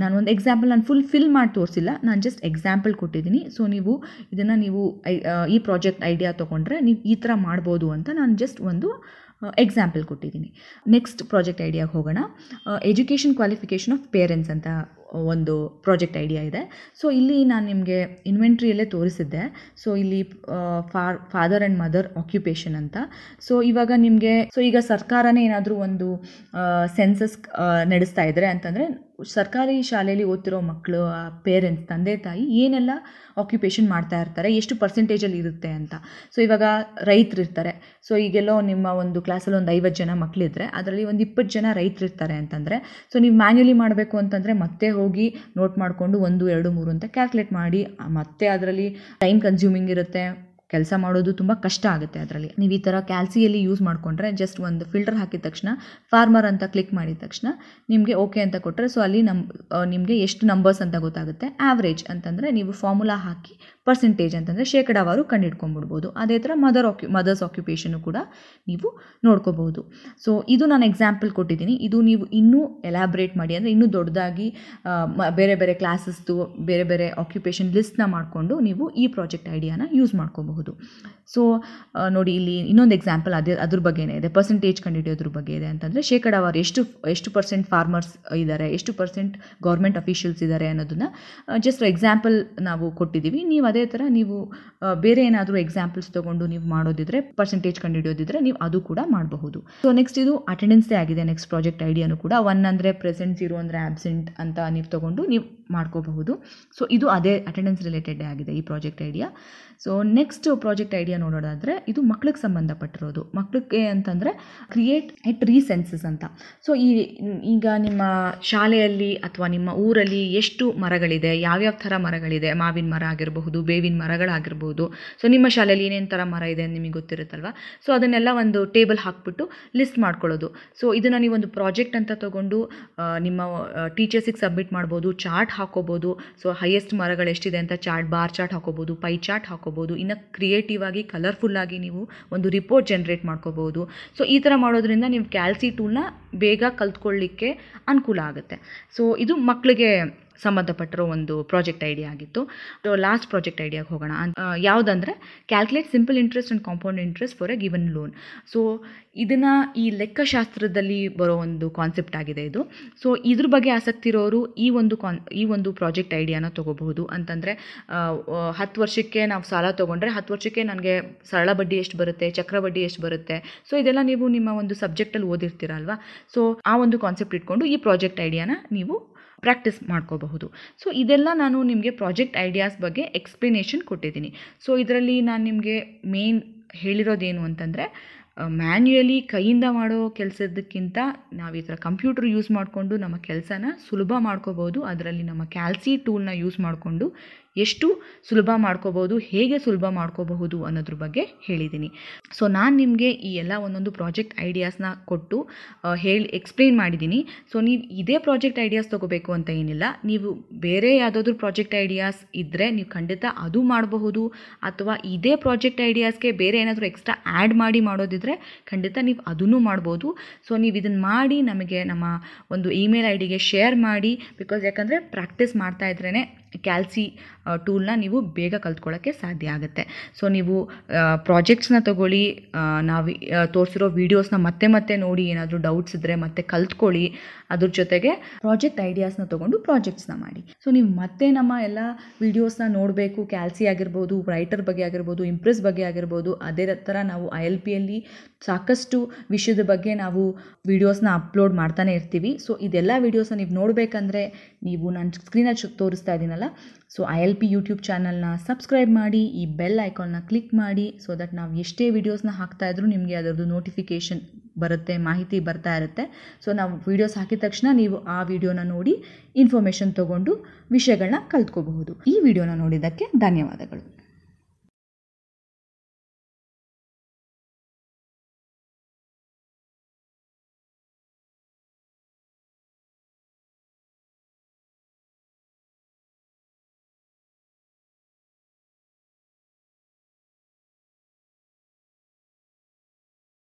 S1: ನಾನು ಒಂದು ಎಕ್ಸಾಂಪಲ್ ನಾನು ಫುಲ್ ಫಿಲ್ ಮಾಡಿ ತೋರಿಸಿಲ್ಲ ನಾನು ಜಸ್ಟ್ ಎಕ್ಸಾಂಪಲ್ ಕೊಟ್ಟಿದ್ದೀನಿ ಸೊ ನೀವು ಇದನ್ನು ನೀವು ಈ ಪ್ರಾಜೆಕ್ಟ್ ಐಡಿಯಾ ತೊಗೊಂಡ್ರೆ ನೀವು ಈ ಥರ ಮಾಡ್ಬೋದು ಅಂತ ನಾನು ಜಸ್ಟ್ ಒಂದು ಎಕ್ಸಾಂಪಲ್ ಕೊಟ್ಟಿದ್ದೀನಿ ನೆಕ್ಸ್ಟ್ ಪ್ರಾಜೆಕ್ಟ್ ಐಡಿಯಾಗೆ ಹೋಗೋಣ ಎಜುಕೇಷನ್ ಕ್ವಾಲಿಫಿಕೇಷನ್ ಆಫ್ ಪೇರೆಂಟ್ಸ್ ಅಂತ ಒಂದು ಪ್ರಾಜೆಕ್ಟ್ ಐಡಿಯಾ ಇದೆ ಸೊ ಇಲ್ಲಿ ನಾನು ನಿಮಗೆ ಇನ್ವೆಂಟ್ರಿಯಲ್ಲೇ ತೋರಿಸಿದ್ದೆ ಸೊ ಇಲ್ಲಿ for father and mother occupation ಅಂತ ಸೊ ಇವಾಗ ನಿಮಗೆ ಸೊ ಈಗ ಸರ್ಕಾರನೇ ಏನಾದರೂ ಒಂದು ಸೆನ್ಸಸ್ ನಡೆಸ್ತಾ ಇದ್ದರೆ ಅಂತಂದರೆ ಸರ್ಕಾರಿ ಶಾಲೆಯಲ್ಲಿ ಓದ್ತಿರೋ ಮಕ್ಕಳು ಪೇರೆಂಟ್ಸ್ ತಂದೆ ತಾಯಿ ಏನೆಲ್ಲ ಆಕ್ಯುಪೇಷನ್ ಮಾಡ್ತಾ ಇರ್ತಾರೆ ಎಷ್ಟು ಪರ್ಸೆಂಟೇಜಲ್ಲಿ ಇರುತ್ತೆ ಅಂತ ಸೊ ಇವಾಗ ರೈತರು ಇರ್ತಾರೆ ಸೊ ಈಗೆಲ್ಲೋ ನಿಮ್ಮ ಒಂದು ಕ್ಲಾಸಲ್ಲಿ ಒಂದು ಐವತ್ತು ಜನ ಮಕ್ಕಳಿದ್ರೆ ಅದರಲ್ಲಿ ಒಂದು ಇಪ್ಪತ್ತು ಜನ ಇರ್ತಾರೆ ಅಂತಂದರೆ ಸೊ ನೀವು ಮ್ಯಾನ್ಯಲಿ ಮಾಡಬೇಕು ಅಂತಂದರೆ ಮತ್ತೆ ಹೋಗಿ ನೋಟ್ ಮಾಡಿಕೊಂಡು ಒಂದು ಎರಡು ಮೂರು ಅಂತ ಕ್ಯಾಲ್ಕುಲೇಟ್ ಮಾಡಿ ಮತ್ತೆ ಅದರಲ್ಲಿ ಟೈಮ್ ಕನ್ಸ್ಯೂಮಿಂಗ್ ಇರುತ್ತೆ ಕೆಲಸ ಮಾಡೋದು ತುಂಬ ಕಷ್ಟ ಆಗುತ್ತೆ ಅದರಲ್ಲಿ ನೀವು ಈ ಥರ ಕ್ಯಾಲ್ಸಿಯಲ್ಲಿ ಯೂಸ್ ಮಾಡಿಕೊಂಡ್ರೆ ಜಸ್ಟ್ ಒಂದು ಫಿಲ್ಟರ್ ಹಾಕಿದ ತಕ್ಷಣ ಫಾರ್ಮರ್ ಅಂತ ಕ್ಲಿಕ್ ಮಾಡಿದ ತಕ್ಷಣ ನಿಮಗೆ ಓಕೆ ಅಂತ ಕೊಟ್ಟರೆ ಸೊ ಅಲ್ಲಿ ನಮ್ಮ ನಿಮಗೆ ಎಷ್ಟು ನಂಬರ್ಸ್ ಅಂತ ಗೊತ್ತಾಗುತ್ತೆ ಆ್ಯಾವ್ರೇಜ್ ಅಂತಂದರೆ ನೀವು ಫಾರ್ಮುಲಾ ಹಾಕಿ ಪರ್ಸೆಂಟೇಜ್ ಅಂತಂದರೆ ಶೇಕಡಾವಾರು ಕಂಡುಹಿಡ್ಕೊಂಡ್ಬಿಡ್ಬೋದು ಅದೇ ಥರ ಮದರ್ ಆಕ್ಯು ಮದರ್ಸ್ ಆಕ್ಯುಪೇಷನು ಕೂಡ ನೀವು ನೋಡ್ಕೋಬಹುದು ಸೊ ಇದು ನಾನು ಎಕ್ಸಾಂಪಲ್ ಕೊಟ್ಟಿದ್ದೀನಿ ಇದು ನೀವು ಇನ್ನೂ ಎಲಾಬ್ರೇಟ್ ಮಾಡಿ ಅಂದರೆ ಇನ್ನೂ ದೊಡ್ಡದಾಗಿ ಬೇರೆ ಬೇರೆ ಕ್ಲಾಸಸ್ದು ಬೇರೆ ಬೇರೆ ಆಕ್ಯುಪೇಷನ್ ಲಿಸ್ಟ್ನ ಮಾಡಿಕೊಂಡು ನೀವು ಈ ಪ್ರಾಜೆಕ್ಟ್ ಐಡಿಯಾನ ಯೂಸ್ ಮಾಡ್ಕೋಬಹುದು ಸೊ ನೋಡಿ ಇಲ್ಲಿ ಇನ್ನೊಂದು ಎಕ್ಸಾಂಪಲ್ ಅದೇ ಅದ್ರ ಬಗ್ಗೆನೇ ಇದೆ ಪರ್ಸೆಂಟೇಜ್ ಕಂಡುಹಿಡಿಯೋದ್ರ ಬಗ್ಗೆ ಇದೆ ಅಂತಂದರೆ ಶೇಕಡಾವಾರು ಎಷ್ಟು ಎಷ್ಟು ಪರ್ಸೆಂಟ್ ಫಾರ್ಮರ್ಸ್ ಇದ್ದಾರೆ ಎಷ್ಟು ಪರ್ಸೆಂಟ್ ಗೌರ್ಮೆಂಟ್ ಅಫೀಷಿಯಲ್ಸ್ ಇದ್ದಾರೆ ಅನ್ನೋದನ್ನು ಜಸ್ಟ್ ಎಕ್ಸಾಂಪಲ್ ನಾವು ಕೊಟ್ಟಿದ್ದೀವಿ ನೀವು ಅದೇ ಥರ ನೀವು ಬೇರೆ ಏನಾದರೂ ಎಕ್ಸಾಂಪಲ್ಸ್ ತೊಗೊಂಡು ನೀವು ಮಾಡೋದಿದ್ರೆ ಪರ್ಸೆಂಟೇಜ್ ಕಂಡುಹಿಡಿಯೋದಿದ್ರೆ ನೀವು ಅದು ಕೂಡ ಮಾಡಬಹುದು ಸೊ ನೆಕ್ಸ್ಟ್ ಇದು ಅಟೆಂಡೆನ್ಸೇ ಆಗಿದೆ ನೆಕ್ಸ್ಟ್ ಪ್ರಾಜೆಕ್ಟ್ ಐಡಿಯಾನು ಕೂಡ ಒನ್ ಅಂದರೆ ಪ್ರೆಸೆಂಟ್ ಜೀರೋ ಅಂದರೆ ಆಬ್ಸೆಂಟ್ ಅಂತ ನೀವು ತೊಗೊಂಡು ನೀವು ಮಾಡ್ಕೋಬಹುದು ಸೊ ಇದು ಅದೇ ಅಟೆಂಡೆನ್ಸ್ ರಿಲೇಟೆಡ್ ಆಗಿದೆ ಈ project idea so next project idea ನೋಡೋದಾದರೆ ಇದು ಮಕ್ಳಿಗೆ ಸಂಬಂಧಪಟ್ಟಿರೋದು ಮಕ್ಕಳಿಗೆ ಅಂತಂದರೆ ಕ್ರಿಯೇಟ್ ಎಟ್ ರೀಸೆನ್ಸಸ್ ಅಂತ ಸೊ ಈ ಈಗ ನಿಮ್ಮ ಶಾಲೆಯಲ್ಲಿ ಅಥವಾ ನಿಮ್ಮ ಊರಲ್ಲಿ ಎಷ್ಟು ಮರಗಳಿದೆ ಯಾವ್ಯಾವ ಥರ ಮರಗಳಿದೆ ಮಾವಿನ ಮರ ಆಗಿರಬಹುದು ಬೇವಿನ ಮರಗಳಾಗಿರ್ಬೋದು ಸೊ ನಿಮ್ಮ ಶಾಲೆಯಲ್ಲಿ ಏನೇನು ಥರ ಮರ ಇದೆ ಅಂತ ನಿಮಗೆ ಗೊತ್ತಿರುತ್ತಲ್ವ ಸೊ ಅದನ್ನೆಲ್ಲ ಒಂದು ಟೇಬಲ್ ಹಾಕ್ಬಿಟ್ಟು ಲಿಸ್ಟ್ ಮಾಡ್ಕೊಳ್ಳೋದು ಸೊ ಇದನ್ನು ನೀವೊಂದು ಪ್ರಾಜೆಕ್ಟ್ ಅಂತ ತೊಗೊಂಡು ನಿಮ್ಮ ಟೀಚರ್ಸಿಗೆ ಸಬ್ಮಿಟ್ ಮಾಡ್ಬೋದು ಚಾರ್ಟ್ ಹಾಕೋಬೋದು ಸೊ ಹೈಯೆಸ್ಟ್ ಮರಗಳು ಎಷ್ಟಿದೆ ಅಂತ ಚಾರ್ಟ್ ಬಾರ್ ಚಾರ್ಟ್ ಹಾಕೋಬೋದು ಪೈ ಚಾರ್ಟ್ ಹಾಕೋಬೋದು ಇನ್ನು ಕ್ರಿಯೇಟಿವ್ ಆಗಿ ಕಲರ್ಫುಲ್ಲಾಗಿ ನೀವು ಒಂದು ರಿಪೋರ್ಟ್ ಜನ್ರೇಟ್ ಮಾಡ್ಕೋಬೋದು ಸೊ ಈ ಥರ ಮಾಡೋದ್ರಿಂದ ನೀವು ಕ್ಯಾಲ್ಸಿ ಟೂಲ್ನ ಬೇಗ ಕಲ್ತ್ಕೊಳ್ಳಿಕ್ಕೆ ಅನುಕೂಲ ಆಗುತ್ತೆ ಸೊ ಇದು ಮಕ್ಕಳಿಗೆ ಸಂಬಂಧಪಟ್ಟಿರೋ ಒಂದು ಪ್ರಾಜೆಕ್ಟ್ ಐಡಿಯಾ ಆಗಿತ್ತು ಲಾಸ್ಟ್ ಪ್ರಾಜೆಕ್ಟ್ ಐಡಿಯಾಗೆ ಹೋಗೋಣ ಯಾವುದಂದ್ರೆ calculate simple interest and compound interest for a given loan so ಇದನ್ನು ಈ ಲೆಕ್ಕಶಾಸ್ತ್ರದಲ್ಲಿ ಬರೋ ಒಂದು ಕಾನ್ಸೆಪ್ಟ್ ಆಗಿದೆ ಇದು ಸೊ ಇದ್ರ ಬಗ್ಗೆ ಆಸಕ್ತಿ ಇರೋರು ಈ ಒಂದು ಕಾನ್ ಈ ಒಂದು ಪ್ರಾಜೆಕ್ಟ್ ಐಡಿಯಾನ ತೊಗೋಬಹುದು ಅಂತಂದರೆ ಹತ್ತು ವರ್ಷಕ್ಕೆ ನಾವು ಸಾಲ ತೊಗೊಂಡ್ರೆ ಹತ್ತು ವರ್ಷಕ್ಕೆ ನನಗೆ ಸರಳ ಬಡ್ಡಿ ಎಷ್ಟು ಬರುತ್ತೆ ಚಕ್ರ ಬಡ್ಡಿ ಎಷ್ಟು ಬರುತ್ತೆ ಸೊ ಇದೆಲ್ಲ ನೀವು ನಿಮ್ಮ ಒಂದು ಸಬ್ಜೆಕ್ಟಲ್ಲಿ ಓದಿರ್ತೀರಲ್ವಾ ಸೊ ಆ ಒಂದು ಕಾನ್ಸೆಪ್ಟ್ ಇಟ್ಕೊಂಡು ಈ ಪ್ರಾಜೆಕ್ಟ್ ಐಡಿಯಾನ ನೀವು ಪ್ರಾಕ್ಟೀಸ್ ಮಾಡ್ಕೋಬಹುದು ಸೊ ಇದೆಲ್ಲ ನಾನು ನಿಮಗೆ ಪ್ರಾಜೆಕ್ಟ್ ಐಡಿಯಾಸ್ ಬಗ್ಗೆ ಎಕ್ಸ್ಪ್ಲನೇಷನ್ ಕೊಟ್ಟಿದ್ದೀನಿ ಸೊ ಇದರಲ್ಲಿ ನಾನು ನಿಮಗೆ ಮೇನ್ ಹೇಳಿರೋದೇನು ಅಂತಂದರೆ ಮ್ಯಾನ್ಯುಯಲಿ ಕೈಯಿಂದ ಮಾಡೋ ಕೆಲಸದಕ್ಕಿಂತ ನಾವು ಈ ಥರ ಕಂಪ್ಯೂಟರ್ ಯೂಸ್ ಮಾಡಿಕೊಂಡು ನಮ್ಮ ಕೆಲಸನ ಸುಲಭ ಮಾಡ್ಕೋಬೋದು ಅದರಲ್ಲಿ ನಮ್ಮ ಕ್ಯಾಲ್ಸಿ ಟೂಲ್ನ ಯೂಸ್ ಮಾಡಿಕೊಂಡು ಎಷ್ಟು ಸುಲಭ ಮಾಡ್ಕೋಬೋದು ಹೇಗೆ ಸುಲಭ ಮಾಡ್ಕೋಬಹುದು ಅನ್ನೋದ್ರ ಬಗ್ಗೆ ಹೇಳಿದ್ದೀನಿ ಸೊ ನಾನು ನಿಮಗೆ ಈ ಎಲ್ಲ ಒಂದೊಂದು ಪ್ರಾಜೆಕ್ಟ್ ಐಡಿಯಾಸ್ನ ಕೊಟ್ಟು ಹೇಳಿ ಎಕ್ಸ್ಪ್ಲೇನ್ ಮಾಡಿದ್ದೀನಿ ಸೊ ನೀವು ಇದೇ ಪ್ರಾಜೆಕ್ಟ್ ಐಡಿಯಾಸ್ ತೊಗೋಬೇಕು ಅಂತ ಏನಿಲ್ಲ ನೀವು ಬೇರೆ ಯಾವುದಾದ್ರೂ ಪ್ರಾಜೆಕ್ಟ್ ಐಡಿಯಾಸ್ ಇದ್ದರೆ ನೀವು ಖಂಡಿತ ಅದು ಮಾಡಬಹುದು ಅಥವಾ ಇದೇ ಪ್ರಾಜೆಕ್ಟ್ ಐಡಿಯಾಸ್ಗೆ ಬೇರೆ ಏನಾದರೂ ಎಕ್ಸ್ಟ್ರಾ ಆ್ಯಡ್ ಮಾಡಿ ಮಾಡೋದಿದ್ರೆ ಖಂಡಿತ ನೀವು ಅದನ್ನು ಮಾಡ್ಬೋದು ಸೊ ನೀವು ಇದನ್ನು ಮಾಡಿ ನಮಗೆ ನಮ್ಮ ಒಂದು ಇಮೇಲ್ ಐ ಡಿಗೆ ಶೇರ್ ಮಾಡಿ ಬಿಕಾಸ್ ಯಾಕಂದರೆ ಪ್ರಾಕ್ಟೀಸ್ ಮಾಡ್ತಾ ಇದ್ರೇ ಕ್ಯಾಲ್ಸಿ ಟೂಲ್ನ ನೀವು ಬೇಗ ಕಲ್ತ್ಕೊಳ್ಳೋಕ್ಕೆ ಸಾಧ್ಯ ಆಗುತ್ತೆ ಸೊ ನೀವು ಪ್ರಾಜೆಕ್ಟ್ಸ್ನ ತೊಗೊಳ್ಳಿ ನಾವು ತೋರಿಸಿರೋ ವೀಡಿಯೋಸ್ನ ಮತ್ತೆ ಮತ್ತೆ ನೋಡಿ ಏನಾದರೂ ಡೌಟ್ಸ್ ಇದ್ದರೆ ಮತ್ತೆ ಕಲ್ತ್ಕೊಳ್ಳಿ ಅದ್ರ ಜೊತೆಗೆ ಪ್ರಾಜೆಕ್ಟ್ ಐಡಿಯಾಸ್ನ ತೊಗೊಂಡು ಪ್ರಾಜೆಕ್ಟ್ಸ್ನ ಮಾಡಿ ಸೊ ನೀವು ಮತ್ತೆ ನಮ್ಮ ಎಲ್ಲ ವೀಡಿಯೋಸ್ನ ನೋಡಬೇಕು ಕ್ಯಾಲ್ಸಿ ಆಗಿರ್ಬೋದು ರೈಟರ್ ಬಗ್ಗೆ ಆಗಿರ್ಬೋದು ಇಂಪ್ರೆಸ್ ಬಗ್ಗೆ ಆಗಿರ್ಬೋದು ಅದೇ ಥರ ನಾವು ಐ ಎಲ್ ಪಿಯಲ್ಲಿ ಸಾಕಷ್ಟು ವಿಷಯದ ಬಗ್ಗೆ ನಾವು ವೀಡಿಯೋಸ್ನ ಅಪ್ಲೋಡ್ ಮಾಡ್ತಾನೆ ಇರ್ತೀವಿ ಸೊ ಇದೆಲ್ಲ ವೀಡಿಯೋಸ್ನ ನೀವು ನೋಡಬೇಕಂದ್ರೆ ನೀವು ನಾನು ಸ್ಕ್ರೀನಲ್ಲಿ ತೋರಿಸ್ತಾ ಇದ್ದೀನಲ್ಲ ಅಲ್ಲ so I L P YouTube ಚಾನಲ್ನ ಸಬ್ಸ್ಕ್ರೈಬ್ ಮಾಡಿ ಈ ಬೆಲ್ ಐಕಾನ್ನ ಕ್ಲಿಕ್ ಮಾಡಿ ಸೊ ದಟ್ ನಾವು ಎಷ್ಟೇ ವೀಡಿಯೋಸ್ನ ಹಾಕ್ತಾಯಿದ್ರೂ ನಿಮಗೆ ಅದರದ್ದು ನೋಟಿಫಿಕೇಷನ್ ಬರುತ್ತೆ ಮಾಹಿತಿ ಬರ್ತಾ ಇರುತ್ತೆ ಸೊ ನಾವು ವೀಡಿಯೋಸ್ ಹಾಕಿದ ತಕ್ಷಣ ನೀವು ಆ ವಿಡಿಯೋನ ನೋಡಿ ಇನ್ಫಾರ್ಮೇಷನ್ ತೊಗೊಂಡು ವಿಷಯಗಳನ್ನ ಕಲ್ತ್ಕೋಬಹುದು ಈ ವಿಡಿಯೋನ ನೋಡಿದ್ದಕ್ಕೆ ಧನ್ಯವಾದಗಳು